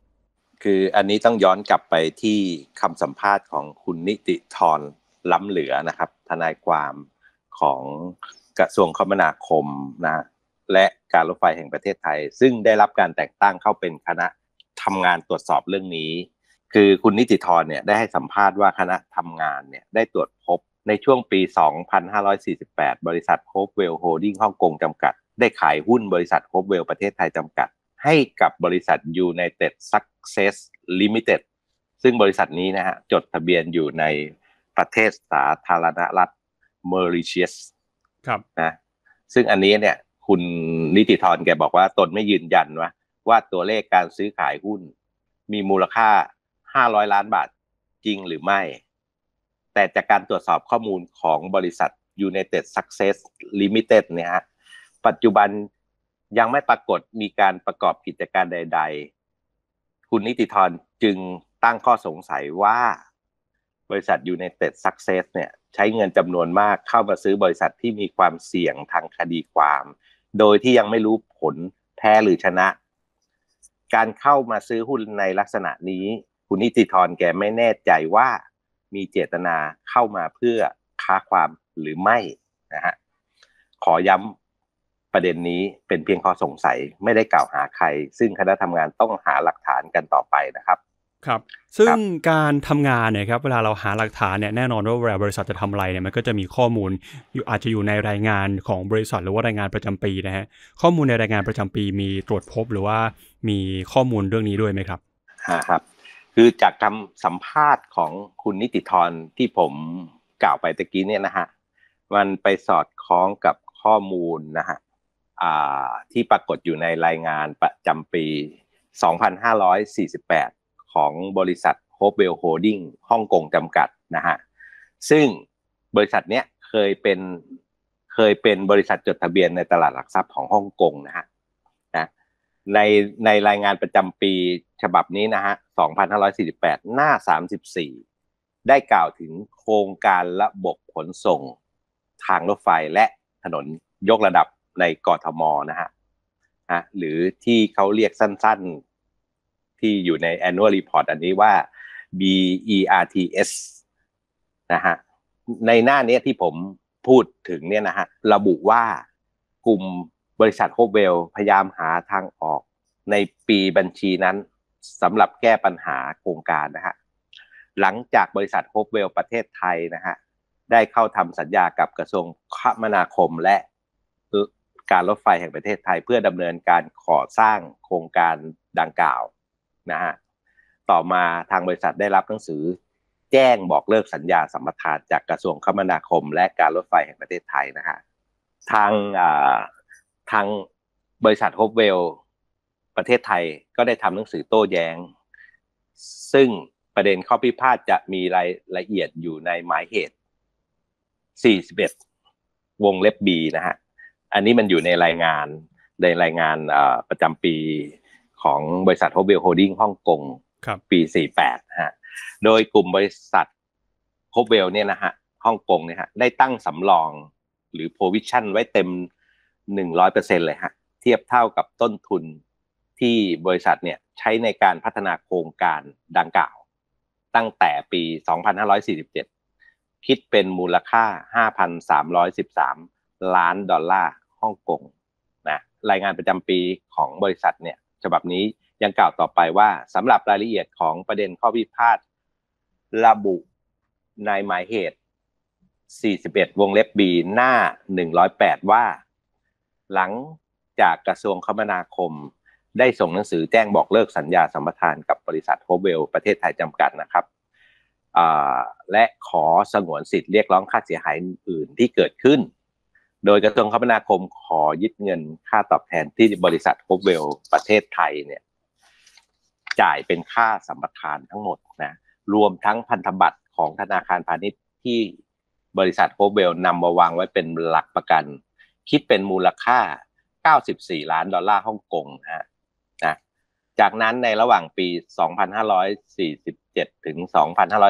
คืออันนี้ต้องย้อนกลับไปที่คำสัมภาษณ์ของคุณนิติธรล้ำเหลือนะครับทนายความของกระทรวงคมนาคมนะและการรถไฟแห่งประเทศไทย ซึ่งได้รับการแต่งตั้งเข้าเป็นคณะทำงานตรวจสอบเรื่องนี้คือคุณนิติธรเนี่ยได้ให้สัมภาษณ์ว่าคณะทำงานเนี่ยได้ตรวจพบในช่วงปี 2548 บริษัทโคฟเวลโฮลดิ้งฮ่องกงจำกัด ได้ขายหุ้นบริษัทโคฟเวลประเทศไทยจำกัด ให้กับบริษัท United Success Limited ซึ่งบริษัทนี้นะฮะจดทะเบียนอยู่ในประเทศสาธารณรัฐเมอริเชียสครับนะซึ่งอันนี้เนี่ยคุณนิติธรแกบอกว่าตนไม่ยืนยันว่าว่าตัวเลขการซื้อขายหุ้น มีมูลค่า 500 ล้านบาท จริงหรือไม่ แต่จากการตรวจสอบข้อมูลของบริษัท United Success Limited เนี่ยฮะปัจจุบันยังไม่ปรากฏมีการประกอบกิจการใดๆ คุณนิติธรจึงตั้งข้อสงสัยว่า บริษัท United Success เนี่ย ใช้เงินจำนวนมากเข้ามาซื้อบริษัทที่มีความเสี่ยงทางคดีความ โดยที่ยังไม่รู้ผลแพ้หรือชนะการเข้ามาซื้อหุ้นในลักษณะนี้คุณนิติธรแกไม่แน่ใจว่า มีเจตนาเข้ามาเพื่อค้าความหรือไม่นะฮะขอย้ำประเด็นนี้เป็นเพียงข้อสงสัย ไม่ได้กล่าวหาใคร ซึ่งคณะทำงานต้องหาหลักฐานกันต่อไปนะครับ ครับ ซึ่งการทำงานเนี่ยครับ เวลาเราหาหลักฐานเนี่ยแน่นอน ว่าเวลาบริษัทจะทำอะไรเนี่ยมันก็จะมีข้อมูลอยู่อาจจะอยู่ในรายงานของบริษัทหรือว่ารายงานประจำปีนะฮะข้อมูลในรายงานประจำปีมีตรวจพบหรือว่ามีข้อมูลเรื่องนี้ด้วยไหมครับครับ คือจากคำสัมภาษณ์ของคุณนิติธรที่ผมกล่าวไปตะกี้เนี่ยนะฮะ มันไปสอดคล้องกับข้อมูลนะฮะที่ปรากฏอยู่ในรายงานประจำปี2548ของบริษัทโฮเบลโฮดิ้งฮ่องกงจำกัดนะฮะ ซึ่งบริษัทเนี้ยเคยเป็นเคยเป็นบริษัทจดทะเบียนในตลาดหลักทรัพย์ของฮ่องกงนะฮะในในรายงานประจำปีฉบับนี้นะฮะ 2548 หน้า 34 ได้กล่าวถึงโครงการระบบขนส่งทางรถไฟและถนนยกระดับในกทมนะฮะฮะ หรือที่เขาเรียกสั้นๆ ที่อยู่ใน annual report อันนี้ว่า BERTS นะฮะ ในหน้านี้ที่ผมพูดถึงเนี่ยนะฮะระบุว่ากลุ่มบริษัทโฮเวลพยายามหาทางออกในปีบัญชีนั้นสำหรับแก้ปัญหาโครงการนะฮะหลังจากบริษัทโฮเวลประเทศไทยนะฮะได้เข้าทำสัญญากับกระทรวงคมนาคมและการรถไฟแห่งประเทศไทย เพื่อดำเนินการก่อสร้างโครงการดังกล่าวนะฮะต่อมาทางบริษัทได้รับหนังสือ แจ้งบอกเลิกสัญญาสัมปทานจากกระทรวงคมนาคม และการรถไฟแห่งประเทศไทยนะฮะทางอ่าทางบริษัทโฮปเวลประเทศไทยก็ได้ทำหนังสือโต้แยง้ง ซึ่งประเด็นข้อพิพาทจะมีรายละเอียดอยู่ในหมายเหตุ 41 วงเล็บบีนะฮะ อันนี้มันอยู่ในรายงานในรายงานประจำปีของบริษัทโฮเวลโฮดิ้งฮ่องกงปี 48ฮะ โดยกลุ่มบริษัทโฮเวลเนี่ยนะฮะฮ่องกงเนี่ยฮะได้ตั้งสำรองหรือ provision ไว้เต็มหนึ่งร้อยเปอร์เซ็นเลยฮะเทียบเท่ากับต้นทุนที่บริษัทเนี่ยใช้ในการพัฒนาโครงการดังกล่าว ตั้งแต่ปี 2547 คิดเป็นมูลค่า 5,313 ล้านดอลลาร์ฮ่องกงนะรายงานประจำปีของบริษัทเนี่ยฉบับนี้ยังกล่าวต่อไปว่าสำหรับรายละเอียดของประเด็นข้อพิพาทระบุในหมายเหตุ 41วงเล็บ B หน้า 108 ว่าหลังจากกระทรวงคมนาคมได้ส่งหนังสือแจ้งบอกเลิกสัญญาสัมปทานกับบริษัทโฮเวลประเทศไทยจำกัดนะครับ และขอสงวนสิทธิ์เรียกร้องค่าเสียหายอื่นที่เกิดขึ้น โดยกระทรวงคมนาคมขอยึดเงินค่าตอบแทนที่บริษัทโฮเวลประเทศไทยเนี่ยจ่ายเป็นค่าสัมปทานทั้งหมดนะรวมทั้งพันธบัตรของธนาคารพาณิชย์ที่บริษัทโฮเวลนำมาวางไว้เป็นหลักประกันคิดเป็นมูลค่า 94 ล้านดอลลาร์ฮ่องกงฮะนะจากนั้นในระหว่างปี 2547 ถึง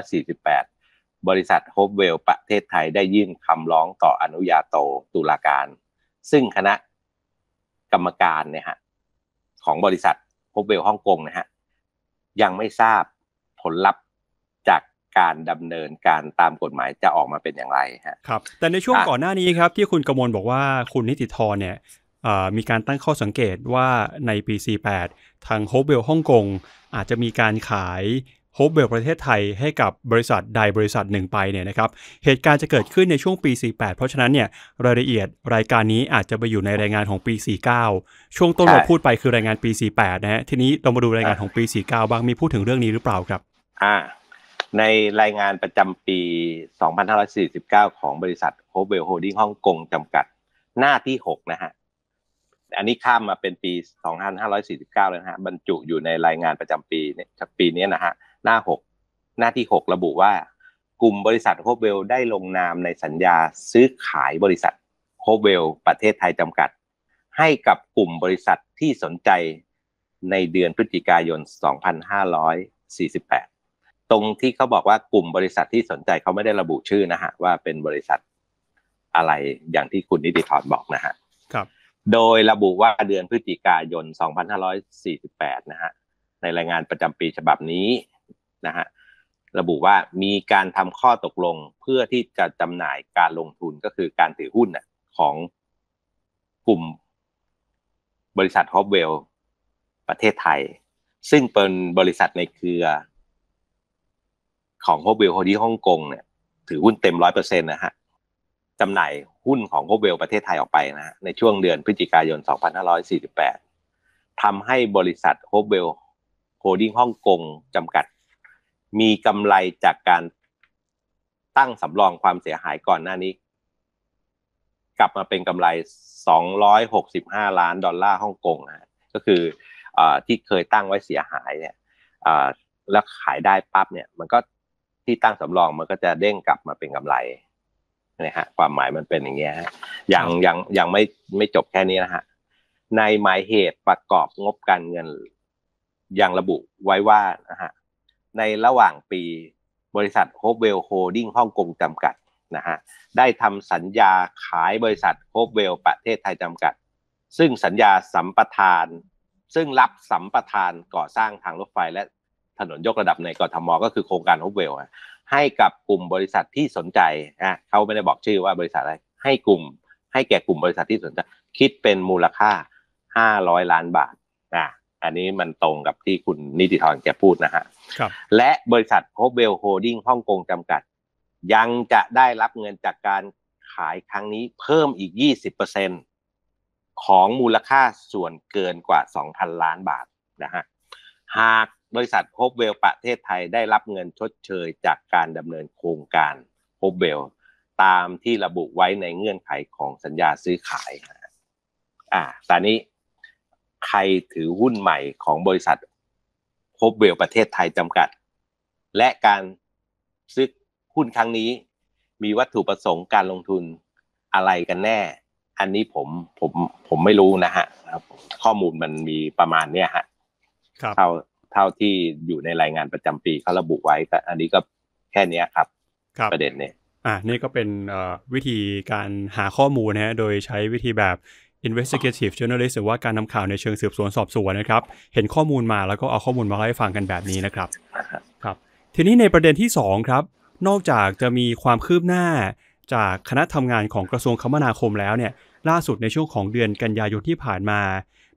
2548 บริษัทโฮปเวลประเทศไทยได้ยื่นคำร้องต่ออนุญาโตตุลาการ ซึ่งคณะกรรมการเนี่ยฮะของบริษัทโฮปเวลฮ่องกงนะฮะยังไม่ทราบผลลัพธ์การดำเนินการตามกฎหมายจะออกมาเป็นอย่างไรครับแต่ในช่วงก่อนหน้านี้ครับที่คุณกมลบอกว่าคุณนิติธรเนี่ยมีการตั้งข้อสังเกตว่าในปี 48ทางโฮเบลฮ่องกงอาจจะมีการขายโฮเบลประเทศไทยให้กับบริษัทใดบริษัทหนึ่งไปเนี่ยนะครับเหตุการณ์จะเกิดขึ้นในช่วงปี 48 เพราะฉะนั้นเนี่ยรายละเอียดรายการนี้อาจจะไปอยู่ในรายงานของปี 49 ช่วงต้นเราพูดไปคือรายงานปี 48นะฮะทีนี้เรามาดูรายงานของปี49บ้างมีพูดถึงเรื่องนี้หรือเปล่าครับ อ่าในรายงานประจำปี 2549 ของบริษัทโฮเวลโฮดิ้งฮ่องกงจำกัด หน้าที่6นะฮะอันนี้ข้ามมาเป็นปี2549แล้วนะฮะบรรจุอยู่ในรายงานประจำปีี่ยปีนี้นะฮะหน้า6หน้าที่ 6 ระบุว่ากลุ่มบริษัทโฮเวลได้ลงนามในสัญญาซื้อขายบริษัทโฮเวลประเทศไทยจำกัด ให้กับกลุ่มบริษัทที่สนใจในเดือนพฤศจิกายน2548ตรงที่เขาบอกว่ากลุ่มบริษัทที่สนใจเขาไม่ได้ระบุชื่อนะฮะ ว่าเป็นบริษัทอะไรอย่างที่คุณนิติธรบอกนะฮะครับ โดยระบุว่าเดือนพฤศจิกายน 2548 นะฮะ ในรายงานประจำปีฉบับนี้นะฮะระบุว่ามีการทำข้อตกลงเพื่อที่จะจำหน่ายการลงทุนก็คือการถือหุ้นของกลุ่มบริษัทฮอปเวลประเทศไทย ซึ่งเป็นบริษัทในเครือของโฮเวลที่ฮ่องกงเนี่ยถือหุ้นเต็มร้อยเปอร์เซ็นต์นะฮะจำหน่ายหุ้นของโฮเวลประเทศไทยออกไปนะฮะในช่วงเดือนพฤศจิกายน 2548ทำให้บริษัทโฮเวลโฮดิ้งฮ่องกงจำกัด มีกำไรจากการตั้งสำรองความเสียหายก่อนหน้านี้ กลับมาเป็นกำไร 265 ล้านดอลลาร์ฮ่องกงฮะก็คืออที่เคยตั้งไว้เสียหายเนี่ยแล้วขายได้ปั๊บเนี่ย มันก็ที่ตั้งสำรองมันก็จะเด้งกลับมาเป็นกำไรนะฮะความหมายมันเป็นอย่างเงี้ยฮะยังยังยังไม่ไม่จบแค่นี้นะฮะในหมายเหตุประกอบงบการเงินยังระบุไว้ว่านะฮะในระหว่างปีบริษัทโฮเวลโฮดิ้งฮ่องกงจำกัดนะฮะได้ทำสัญญาขายบริษัทโฮเวล ประเทศไทยจำกัด ซึ่งสัญญาสัมปทาน ซึ่งรับสัมปทานก่อสร้างทางรถไฟและถนนยกระดับในกรทมก็คือโครงการฮุบเวลให้กับกลุ่มบริษัทที่สนใจอ่ะเขาไม่ได้บอกชื่อว่าบริษัทอะไร ให้กลุ่มให้แก่กลุ่มบริษัทที่สนใจ คิดเป็นมูลค่าห้าร้อยล้านบาทอ่ะอันนี้มันตรงกับที่คุณนิติธรแกพูดนะฮะและบริษัทโฮเวลโฮดิ้งฮ่องกงจำกัด ยังจะได้รับเงินจากการขายครั้งนี้ เพิ่มอีก 20%ของมูลค่าส่วนเกินกว่า2,000ล้านบาทนะฮะหากบริษัทโฮบเวลประเทศไทยได้รับเงินชดเชยจากการดำเนินโครงการโฮบเวลตามที่ระบุไว้ในเงื่อนไขของสัญญาซื้อขายอ่า ตอนนี้ใครถือหุ้นใหม่ของบริษัทโฮบเวลประเทศไทยจำกัด และการซื้อหุ้นครั้งนี้ มีวัตถุประสงค์การลงทุนอะไรกันแน่ อันนี้ผมผมผมไม่รู้นะฮะ ข้อมูลมันมีประมาณเนี้ยฮะครับเท่าท่าที่อยู่ในรายงานประจำปีเขาระบุไว้แต่อันนี้ก็แค่นี้ครับครับประเด็นเนี่ยอ่านี่ก็เป็นวิธีการหาข้อมูลนะฮะโดยใช้วิธีแบบ investigative journalist หรือว่าการนำข่าวในเชิงสืบสวนสอบสวนนะครับ เห็นข้อมูลมาแล้วก็เอาข้อมูลมาเล่าให้ฟังกันแบบนี้นะครับครับ ทีนี้ในประเด็นที่ 2 ครับ นอกจากจะมีความคืบหน้าจากคณะทำงานของกระทรวงคมนาคมแล้วเนี่ยล่าสุดในช่วงของเดือนกันยายนที่ผ่านมา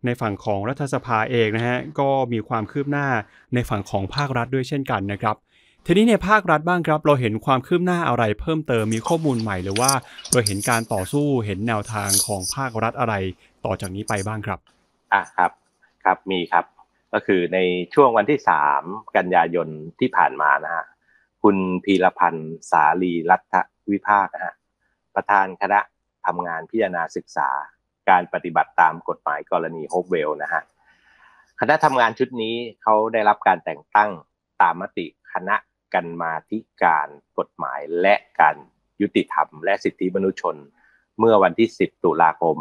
ในฝั่งของรัฐสภาเองนะฮะก็มีความคืบหน้าในฝั่งของภาครัฐด้วยเช่นกันนะครับ ทีนี้ในภาครัฐบ้างครับ เราเห็นความคืบหน้าอะไรเพิ่มเติม มีข้อมูลใหม่ หรือว่าเราเห็นการต่อสู้เห็นแนวทางของภาครัฐอะไร ต่อจากนี้ไปบ้างครับอ่ะครับครับมีครับก็คือในช่วงวันที่3กันยายนที่ผ่านมานะฮะคุณพีรพันธ์สาลีรัฐวิภาคนะฮะประธานคณะทำงานพิจารณาศึกษาการปฏิบัติตามกฎหมายกรณีโฮปเวลนะฮะคณะทำงานชุดนี้เขาได้รับการแต่งตั้งตามมติคณะกรรมาธิการกฎหมายและการยุติธรรมและสิทธิมนุษยชน เมื่อวันที่ 10 ตุลาคม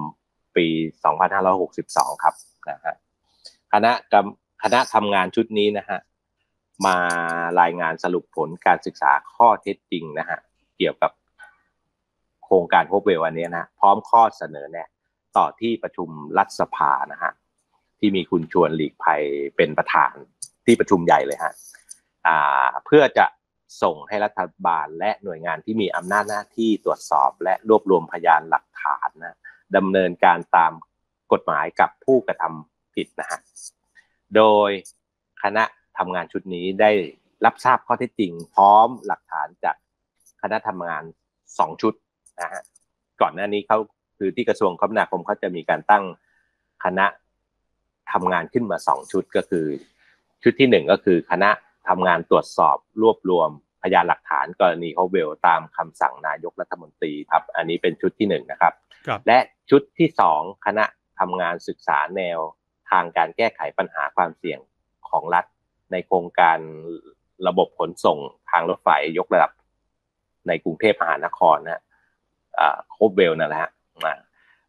ปี 2562 ครับนะฮะคณะกรรมคณะทำงานชุดนี้นะฮะมารายงานสรุปผลการศึกษาข้อเท็จจริงนะฮะเกี่ยวกับโครงการโฮปเวลวันนี้นะ พร้อมข้อเสนอแนะต่อที่ประชุมรัฐสภานะฮะที่มีคุณชวนหลีกภัยเป็นประธานที่ประชุมใหญ่เลยฮะเพื่อจะส่งให้รัฐบาลและหน่วยงานที่มีอำนาจหน้าที่ตรวจสอบและรวบรวมพยานหลักฐานนะดำเนินการตามกฎหมายกับผู้กระทำผิดนะฮะโดยคณะทำงานชุดนี้ได้รับทราบข้อเท็จจริงพร้อมหลักฐานจากคณะทำงานสองชุดนะฮะก่อนหน้านี้เขาคือที่กระทรวงคมนาคมเขาจะมีการตั้งคณะทำงานขึ้นมาสองชุดก็คือ ชุดที่หนึ่งก็คือคณะทำงานตรวจสอบรวบรวมพยานหลักฐานกรณีเขาเวล ตามคำสั่งนายกรัฐมนตรีครับ อันนี้เป็นชุดที่หนึ่งนะครับ และชุดที่สองคณะทำงานศึกษาแนวทางการแก้ไขปัญหาความเสี่ยงของรัฐ ในโครงการระบบขนส่งทางรถไฟยกระดับในกรุงเทพมหานครนะโคบเวลนั่นแหละฮะมา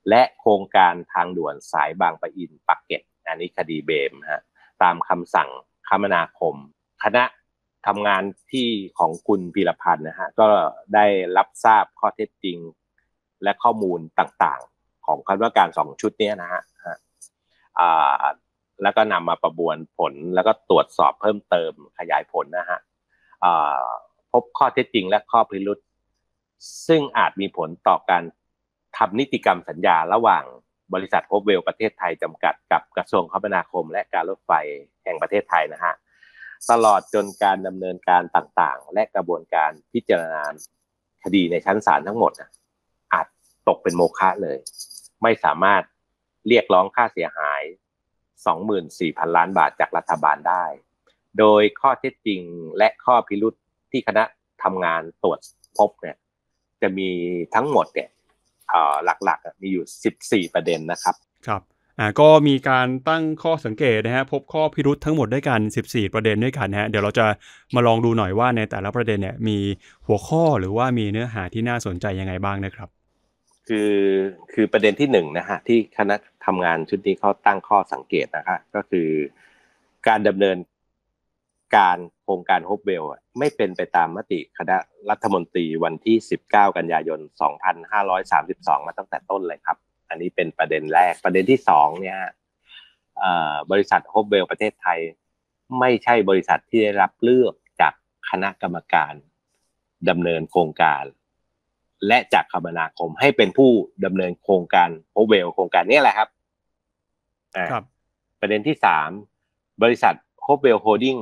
และโครงการทางด่วนสายบางปะอินปักเก็ตอันนี้คดีเบมฮะตามคำสั่งคมนาคมคณะทำงานที่ของคุณพีรพันธ์นะฮะ ก็ได้รับทราบข้อเท็จจริงและข้อมูลต่างๆ ของคณะกรรมการสองชุดนี้นะฮะแล้วก็นำมาประมวลผลแล้วก็ตรวจสอบเพิ่มเติมขยายผลนะฮะพบข้อเท็จจริงและข้อพิรุษซึ่งอาจมีผลต่อการทำนิติกรรมสัญญาระหว่างบริษัทโฮเวลประเทศไทยจำกัดกับกระทรวงคมนาคมและการรถไฟแห่งประเทศไทยนะฮะตลอดจนการดำเนินการต่างๆ และกระบวนการพิจารณาคดีในชั้นศาลทั้งหมดอาจตกเป็นโมฆะเลย ไม่สามารถเรียกร้องค่าเสียหาย 24,000 ล้านบาทจากรัฐบาลได้โดยข้อเท็จจริงและข้อพิรุษที่คณะทำงานตรวจพบเนี่ยจะมีทั้งหมดเนี่ยหลักๆมีอยู่ 14 ประเด็นนะครับครับก็มีการตั้งข้อสังเกตนะฮะพบข้อพิรุธทั้งหมดด้วยกัน 14 ประเด็นด้วยกันนะฮะเดี๋ยวเราจะมาลองดูหน่อยว่าในแต่ละประเด็นเนี่ยมีหัวข้อหรือว่ามีเนื้อหาที่น่าสนใจยังไงบ้างนะครับ คือคือประเด็นที่หนึ่งนะฮะที่คณะทำงานชุดนี้เขาตั้งข้อสังเกตนะคบก็คือการดำเนินการโครงการฮบเวลไม่เป็นไปตามมติคณะรัฐมนตรีวันที่ 19 กันยายน 2532 มาตั้งแต่ต้นเลยครับ อันนี้เป็นประเด็นแรก ประเด็นที่สองเนี่ยบริษัทฮบเวลประเทศไทย ไม่ใช่บริษัทที่ได้รับเลือกจากคณะกรรมการดำเนินโครงการ และจากคมนาคมให้เป็นผู้ดำเนินโครงการโฮเวลโครงการนี้แหละครับครับ ประเด็นที่สาม บริษัทโฮเวลโฮดดิ้ง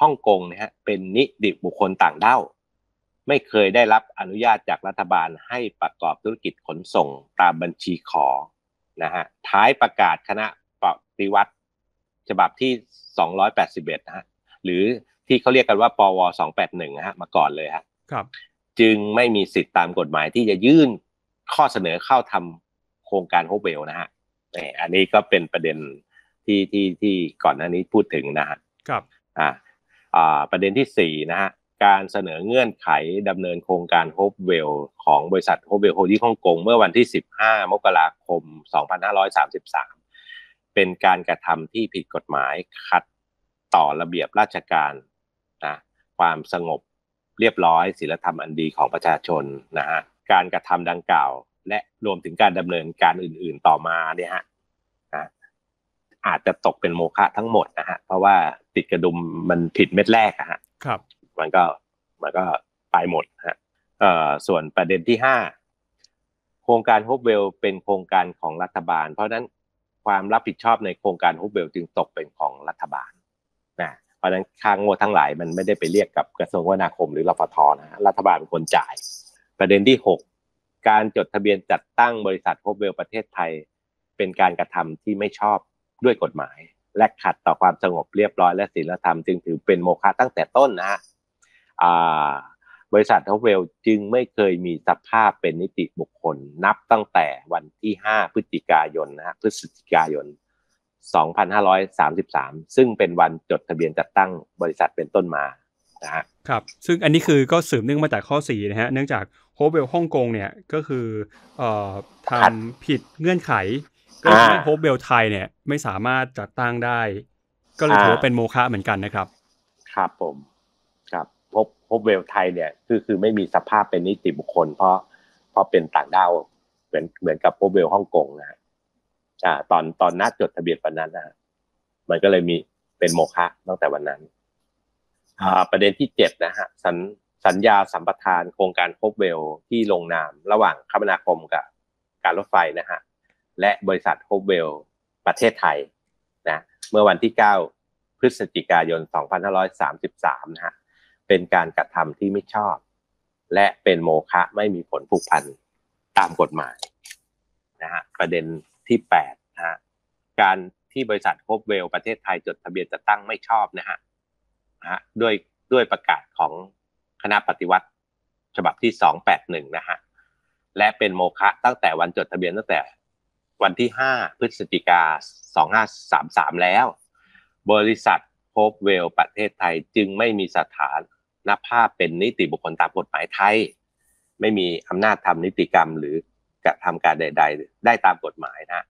ฮ่องกงนะฮะเป็นนิติบุคคลต่างด้าวไม่เคยได้รับอนุญาตจากรัฐบาลให้ประกอบธุรกิจขนส่งตามบัญชีขอนะฮะท้ายประกาศคณะปฏิวัติ ฉบับที่ 281นะฮะหรือที่เขาเรียกกันว่าปว281นะฮะ มาก่อนเลยฮะ ครับ จึงไม่มีสิทธิ์ตามกฎหมายที่จะยื่นข้อเสนอเข้าทำโครงการโฮเบลนะฮะอันนี้ก็เป็นประเด็นที่ที่ที่ก่อนหน้านี้พูดถึงนะฮะครับอ่าประเด็นที่4นะฮะการเสนอเงื่อนไขดำเนินโครงการโฮปเวลของบริษัทโฮปเวลโฮลดิ้งฮ่องกงเมื่อวันที่ 15มกราคม 2533 เป็นการกระทำที่ผิดกฎหมายขัดต่อระเบียบราชการนะความสงบเรียบร้อยศีลธรรมอันดีของประชาชนนะฮะการกระทำดังกล่าวและรวมถึงการดำเนินการอื่นๆต่อมาเนี่ยฮะอาจจะตกเป็นโมฆะทั้งหมดนะฮะ เพราะว่าติดกระดุมมันผิดเม็ดแรกอะฮะครับ มันก็มันก็ไปหมดฮะเอ่อส่วนประเด็นที่ห้าโครงการฮุบเวลเป็นโครงการของรัฐบาล เพราะนั้นความรับผิดชอบในโครงการฮุบเวลจึงตกเป็นของรัฐบาลนะ เพราะนั้นค่างงวทั้งหลายมันไม่ได้ไปเรียกกับกระทรวงวมนาคมหรือรฟทนะรัฐบาลเป็นคนจ่าย ประเด็นที่6การจดทะเบียนจัดตั้งบริษัทฮบเวลประเทศไทยเป็นการกระทำที่ไม่ชอบด้วยกฎหมายและขัดต่อความสงบเรียบร้อยและศีลธรรมจึงถือเป็นโมฆะตั้งแต่ต้นนะฮะบริษัททเวลจึงไม่เคยมีสภาพเป็นนิติบุคคลนับตั้งแต่วันที่ 5 พฤศจิกายนนะฮะพฤศจิกายน 2533 ซึ่งเป็นวันจดทะเบียนจัดตั้งบริษัทเป็นต้นมานะฮะครับซึ่งอันนี้คือก็สืบเนื่องมาจากข้อ4นะฮะเนื่องจากโฮเวลฮ่องกงเนี่ยก็คืออทำผิดเงื่อนไขก็ทำให้โฮปเบลไทยเนี่ย ไม่สามารถจัดตั้งได้ ก็เลยถือว่าเป็นโมฆะเหมือนกันนะครับครับผม ครับ พบพบเบลไทยเนี่ยคือคือไม่มีสภาพเป็นนิติบุคคลเพราะเพราะเป็นต่างด้าวเหมือนเหมือนกับพบเบลฮ่องกงนะฮะาตอนตอนนัดจดทะเบียนวันนั้นนะมันก็เลยมีเป็นโมฆะตั้งแต่วันนั้นอ่าประเด็นที่เจ็ดนะฮะสัญสัญญาสัมปทานโครงการพบเบลที่ลงนามระหว่างคมนาคมกับ การรถไฟนะฮะและบริษัทโฮเวลประเทศไทยนะเมื่อวันที่ 9 พฤศจิกายน2533นะฮะเป็นการกระทำที่ไม่ชอบ และเป็นโมฆะไม่มีผลผูกพันตามกฎหมายนะฮะประเด็นที่8นะฮะการที่บริษัทโฮเวล ประเทศไทยจดทะเบียนจะตั้งไม่ชอบนะฮะนะฮะด้วยด้วยประกาศของคณะปฏิวัติฉบับที่281นะฮะและเป็นโมฆะตั้งแต่วันจดทะเบียนตั้งแต่วันที่ 5 พฤศจิกา2533 แล้ว บริษัทโฮปเวลประเทศไทยจึงไม่มีสถานนภาพเป็นนิติบุคคลตามกฎหมายไทย ไม่มีอำนาจทำนิติกรรมหรือกระทำการใดๆ ได้ตามกฎหมายนะ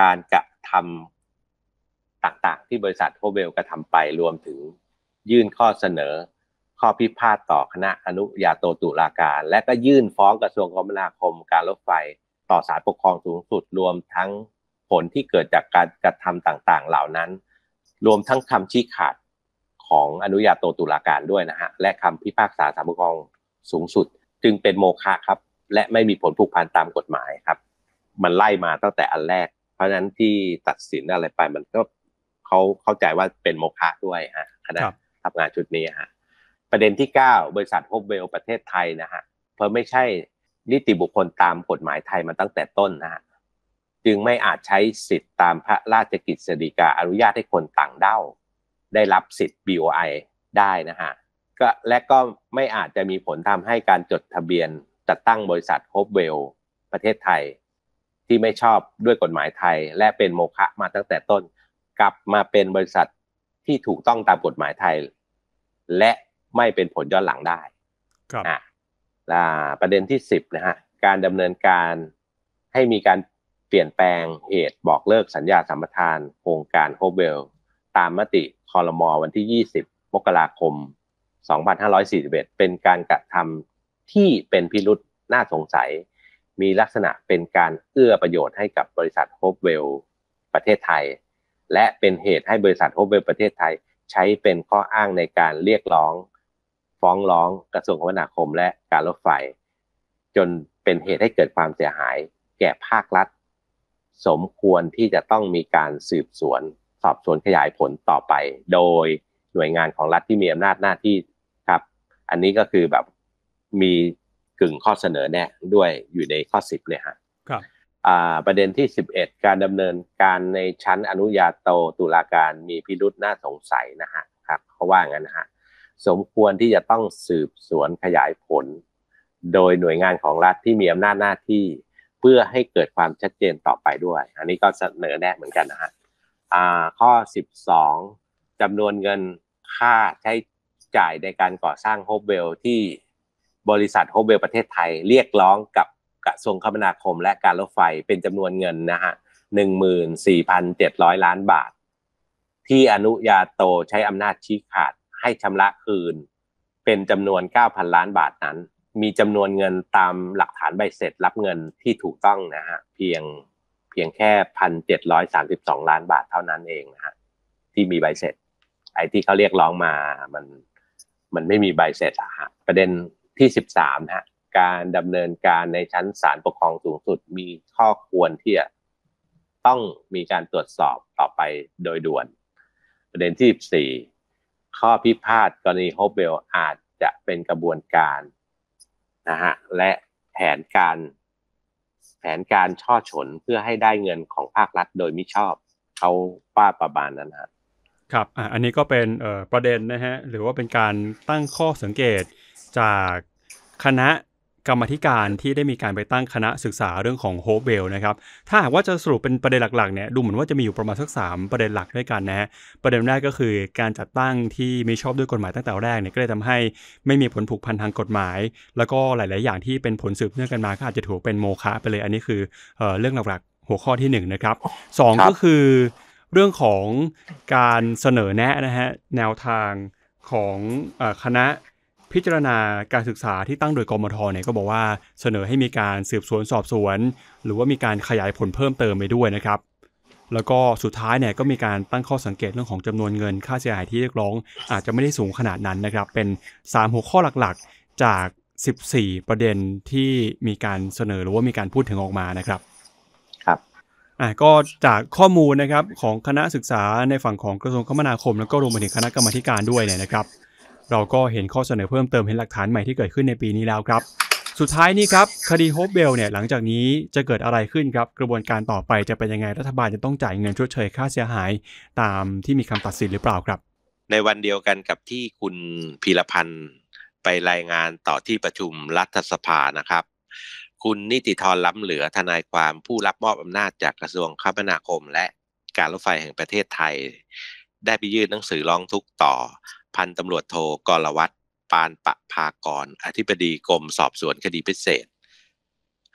การกระทำต่างๆ ที่บริษัทโฮเวลกระทำไปรวมถึงยื่นข้อเสนอ ข้อพิพาทต่อคณะอนุญาโตตุลาการ และก็ยื่นฟ้องกระทรวงคมนาคมการรถไฟต่อศาลปกครองสูงสุด รวมทั้งผลที่เกิดจากการกระทำต่างๆ เหล่านั้น รวมทั้งคำชี้ขาดของอนุญาโตตุลาการด้วยนะฮะและคำพิพากษาศาลปกครองสูงสุดจึงเป็นโมฆะครับ และไม่มีผลผูกพันตามกฎหมายครับ มันไล่มาตั้งแต่อันแรก เพราะฉะนั้นที่ตัดสินอะไรไปมันก็เขาเข้าใจว่าเป็นโมฆะด้วยฮะคณะทำงานชุดนี้ฮะประเด็นที่9บริษัทโฮเวลประเทศไทยนะฮะ เพราะไม่ใช่นิติบุคคลตามกฎหมายไทยมาตั้งแต่ต้นนะฮะจึงไม่อาจใช้สิทธิ์ตามพระราชกิจสฎีกาอนุญาตให้คนต่างด้าวได้รับสิทธิ์ BOI ได้นะฮะก็และก็ไม่อาจจะมีผลทำให้การจดทะเบียนจัดตั้งบริษัทโฮปเวลประเทศไทยที่ไม่ชอบด้วยกฎหมายไทยและเป็นโมฆะมาตั้งแต่ต้น กลับมาเป็นบริษัทที่ถูกต้องตามกฎหมายไทย และไม่เป็นผลย้อนหลังได้ ครับประเด็นที่ 10นะฮะการดำเนินการให้มีการเปลี่ยนแปลงเหตุบอกเลิกสัญญาสัมปทานโครงการโฮเบลตามมติคอรมอวันที่ 20 มกราคม 2541 เป็นการกระทำที่เป็นพิรุษน่าสงสัย มีลักษณะเป็นการเอื้อประโยชน์ให้กับบริษัทโฮเวลประเทศไทย และเป็นเหตุให้บริษัทโฮเวลประเทศไทยใช้เป็นข้ออ้างในการเรียกร้องฟ้องร้องกระทรวงคมนาคมและการรถไฟ จนเป็นเหตุให้เกิดความเสียหาย แก่ภาครัฐ สมควรที่จะต้องมีการสืบสวนสอบสวนขยายผลต่อไป โดยหน่วยงานของรัฐที่มีอำนาจหน้าที่ครับ อันนี้ก็คือแบบมีกึ่งข้อเสนอแนะด้วยอยู่ในข้อสิบเลยฮะครับ ประเด็นที่ 11 การดำเนินการในชั้นอนุญาโตตุลาการมีพิรุษน่าสงสัยนะฮะครับเขาว่างั้นนะฮะสมควรที่จะต้องสืบสวนขยายผล โดยหน่วยงานของรัฐที่มีอำนาจหน้าที่เพื่อให้เกิดความชัดเจนต่อไปด้วย อันนี้ก็เสนอแนะเหมือนกันนะฮะข้อ 12จำนวนเงินค่าใช้จ่ายในการก่อสร้างโฮเบลที่บริษัทโฮเบลประเทศไทย เรียกร้องกับกระทรวงคมนาคมและการรถไฟเป็นจำนวนเงินนะฮะหนึ่งหมื่นสี่พันเจ็ดร้อยล้านบาท ที่อนุญาโตใช้อำนาจชี้ขาดให้ชำระคืนเป็นจำนวน 9,000 ล้านบาทนั้น มีจำนวนเงินตามหลักฐานใบเสร็จรับเงินที่ถูกต้องนะฮะเพียงเพียงแค่พันเจ็ดร้อยสามสิบสองล้านบาทเท่านั้นเองนะฮะที่มีใบเสร็จ ไอ้ที่เขาเรียกร้องมามันมันไม่มีใบเสร็จอะฮะประเด็นที่สิบสามฮะ การดำเนินการในชั้นศาลปกครองสูงสุดมีข้อควรที่จะต้องมีการตรวจสอบต่อไปโดยด่วน ประเด็นที่สี่ข้อพิพาทกรณีโฮเบลอาจจะเป็นกระบวนการนะฮะและแผนการ แผนการช่อฉนเพื่อให้ได้เงินของภาครัฐ โดยมิชอบเขาป้าประมาณนั้นฮะครับอันนี้ก็เป็นประเด็นนะฮะ หรือว่าเป็นการตั้งข้อสังเกตจากคณะกรรมธิการที่ได้มีการไปตั้งคณะศึกษาเรื่องของโฮเบลนะครับถ้าหากว่าจะสรุปเป็นประเด็นหลักๆเนี่ยดูเหมือนว่าจะมีอยู่ประมาณสัก 3 ประเด็นหลักด้วยกันนะฮะประเด็นแรกก็คือการจัดตั้งที่ไม่ชอบด้วยกฎหมายตั้งแต่แรกเนี่ยก็เลยทำให้ไม่มีผลผูกพันทางกฎหมาย แล้วก็หลายๆ อย่างที่เป็นผลสืบเนื่องกันมาก็อาจจะถือเป็นโมฆะไปเลยอันนี้คือเออเรื่องหลักๆหัวข้อที่1นนะครับ2ก็คือเรื่องของการเสนอแนะนะฮะแนวทางของคณะพิจารณาการศึกษาที่ตั้งโดยกรมทเนี่ยก็บอกว่าเสนอให้มีการสืบสวนสอบสวน หรือว่ามีการขยายผลเพิ่มเติมไปด้วยนะครับ แล้วก็สุดท้ายเนี่ยก็มีการตั้งข้อสังเกตเรื่องของจำนวนเงินค่าเสียหายที่เรียกร้อง อาจจะไม่ได้สูงขนาดนั้นนะครับ เป็น3หัวข้อหลักๆจาก 14 ประเด็นที่มีการเสนอหรือว่ามีการพูดถึงออกมานะครับอ่าก็จากข้อมูลนะครับของคณะศึกษาในฝั่งของกระทรวงคมนาคม แล้วก็รวมไปถึงคณะกรรมการด้วยเนี่ยนะครับเราก็เห็นข้อเสนอเพิ่มเติมเห็นหลักฐานใหม่ที่เกิดขึ้นในปีนี้แล้วครับ สุดท้ายนี้ครับคดีโฮปเบลเนี่ย หลังจากนี้จะเกิดอะไรขึ้นครับ กระบวนการต่อไปจะเป็นยังไงรัฐบาลจะต้องจ่ายเงินชดเชยค่าเสียหายตามที่มีคำตัดสินหรือเปล่าครับ ในวันเดียวกันกับที่คุณพีรพันธ์ไปรายงานต่อที่ประชุมรัฐสภานะครับ คุณนิติธรล้ำเหลือทนายความผู้รับมอบอำนาจจากกระทรวงคมนาคม และการรถไฟแห่งประเทศไทย ได้ไปยื่นหนังสือร้องทุกข์ต่อพันตำรวจโทกรวัตรปานปะภากรอธิบดีกรมสอบสวนคดีพิเศษ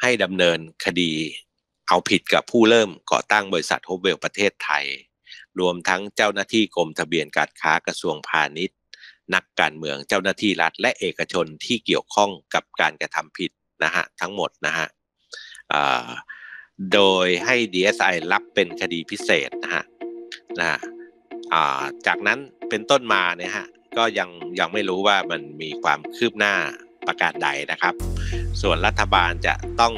ให้ดำเนินคดีเอาผิดกับผู้เริ่มก่อตั้งบริษัทโฮเวลประเทศไทย รวมทั้งเจ้าหน้าที่กรมทะเบียนการค้ากระทรวงพาณิชย์ นักการเมืองเจ้าหน้าที่รัฐและเอกชนที่เกี่ยวข้องกับการกระทำผิดนะฮะทั้งหมดนะฮะโดยให้ DSI รับเป็นคดีพิเศษนะฮะนะจากนั้นเป็นต้นมาเนี่ยฮะก็ยังยังไม่รู้ว่ามันมีความคืบหน้าประกาศใดนะครับ ส่วนรัฐบาลจะต้อง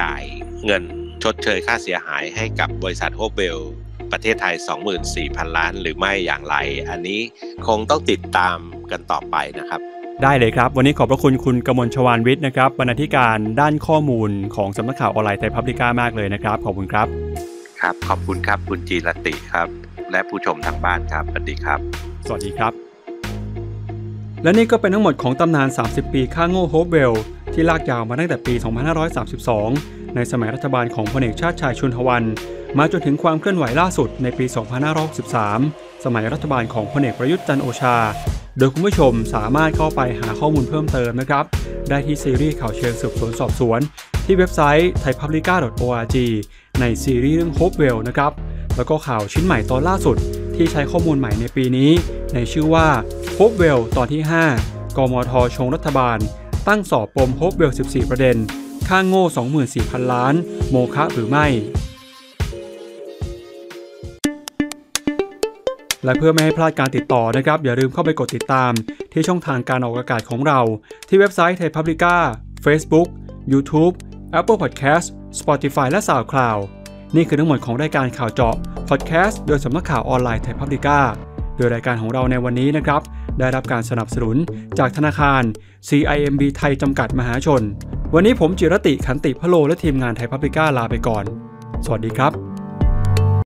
จ่ายเงินชดเชยค่าเสียหายให้กับบริษัทโฮเบลประเทศไทย 24,000 ล้านหรือไม่อย่างไร อันนี้คงต้องติดตามกันต่อไปนะครับ ได้เลยครับ วันนี้ขอบพระคุณคุณกมลชวานวิทย์นะครับบรรณาธิการด้านข้อมูลของสำนักข่าวออนไลน์ไทยพับลิก้ามากเลยนะครับ ขอบคุณครับครับ ขอบคุณครับคุณจีรติครับและผู้ชมทางบ้านครับ สวัสดีครับ สวัสดีครับ และนี่ก็เป็นทั้งหมดของตำนาน 30 ปีค่าโง่โฮปเวลที่ลากยาวมาตั้งแต่ปี 2532 ในสมัยรัฐบาลของพลเอกชาติชายชุนทวัน มาจนถึงความเคลื่อนไหวล่าสุดในปี 2563 สมัยรัฐบาลของพลเอกประยุทธ์จันโอชา โดยคุณผู้ชมสามารถเข้าไปหาข้อมูลเพิ่มเติมนะครับ ได้ที่ซีรีส์ข่าวเชิงสืบสวนสอบสวนที่เว็บไซต์ thaipublica.org ในซีรีส์เรื่อง Hope Well นะครับแล้วก็ข่าวชิ้นใหม่ตอนล่าสุดที่ใช้ข้อมูลใหม่ในปีนี้ ในชื่อว่าโฮปเวลตอนที่ 5 กมทชงรัฐบาล ตั้งสอบปมโฮปเวล 14 ประเด็น ค่างโง่ 24,000 ล้าน โมฆะหรือไม่ และเพื่อไม่ให้พลาดการติดต่อนะครับอย่าลืมเข้าไปกดติดตาม ที่ช่องทางการออกอากาศของเรา ที่เว็บไซต์ไทยพับลิก้าฟซบุ๊กยูทูบแอปเปิลพอดแคสต์สปอติฟายและ SoundCloud นี่คือทั้งหมดของรายการข่าวเจาะพอดแคสต์โดยสำนักข่าวออนไลน์ไทยพับลิก้า โดยรายการของเราในวันนี้นะครับ ได้รับการสนับสนุนจากธนาคาร CIMB ไทยจำกัดมหาชน วันนี้ผมจิรติขันติพโลและทีมงานไทยพับลิก้าลาไปก่อน สวัสดีครับ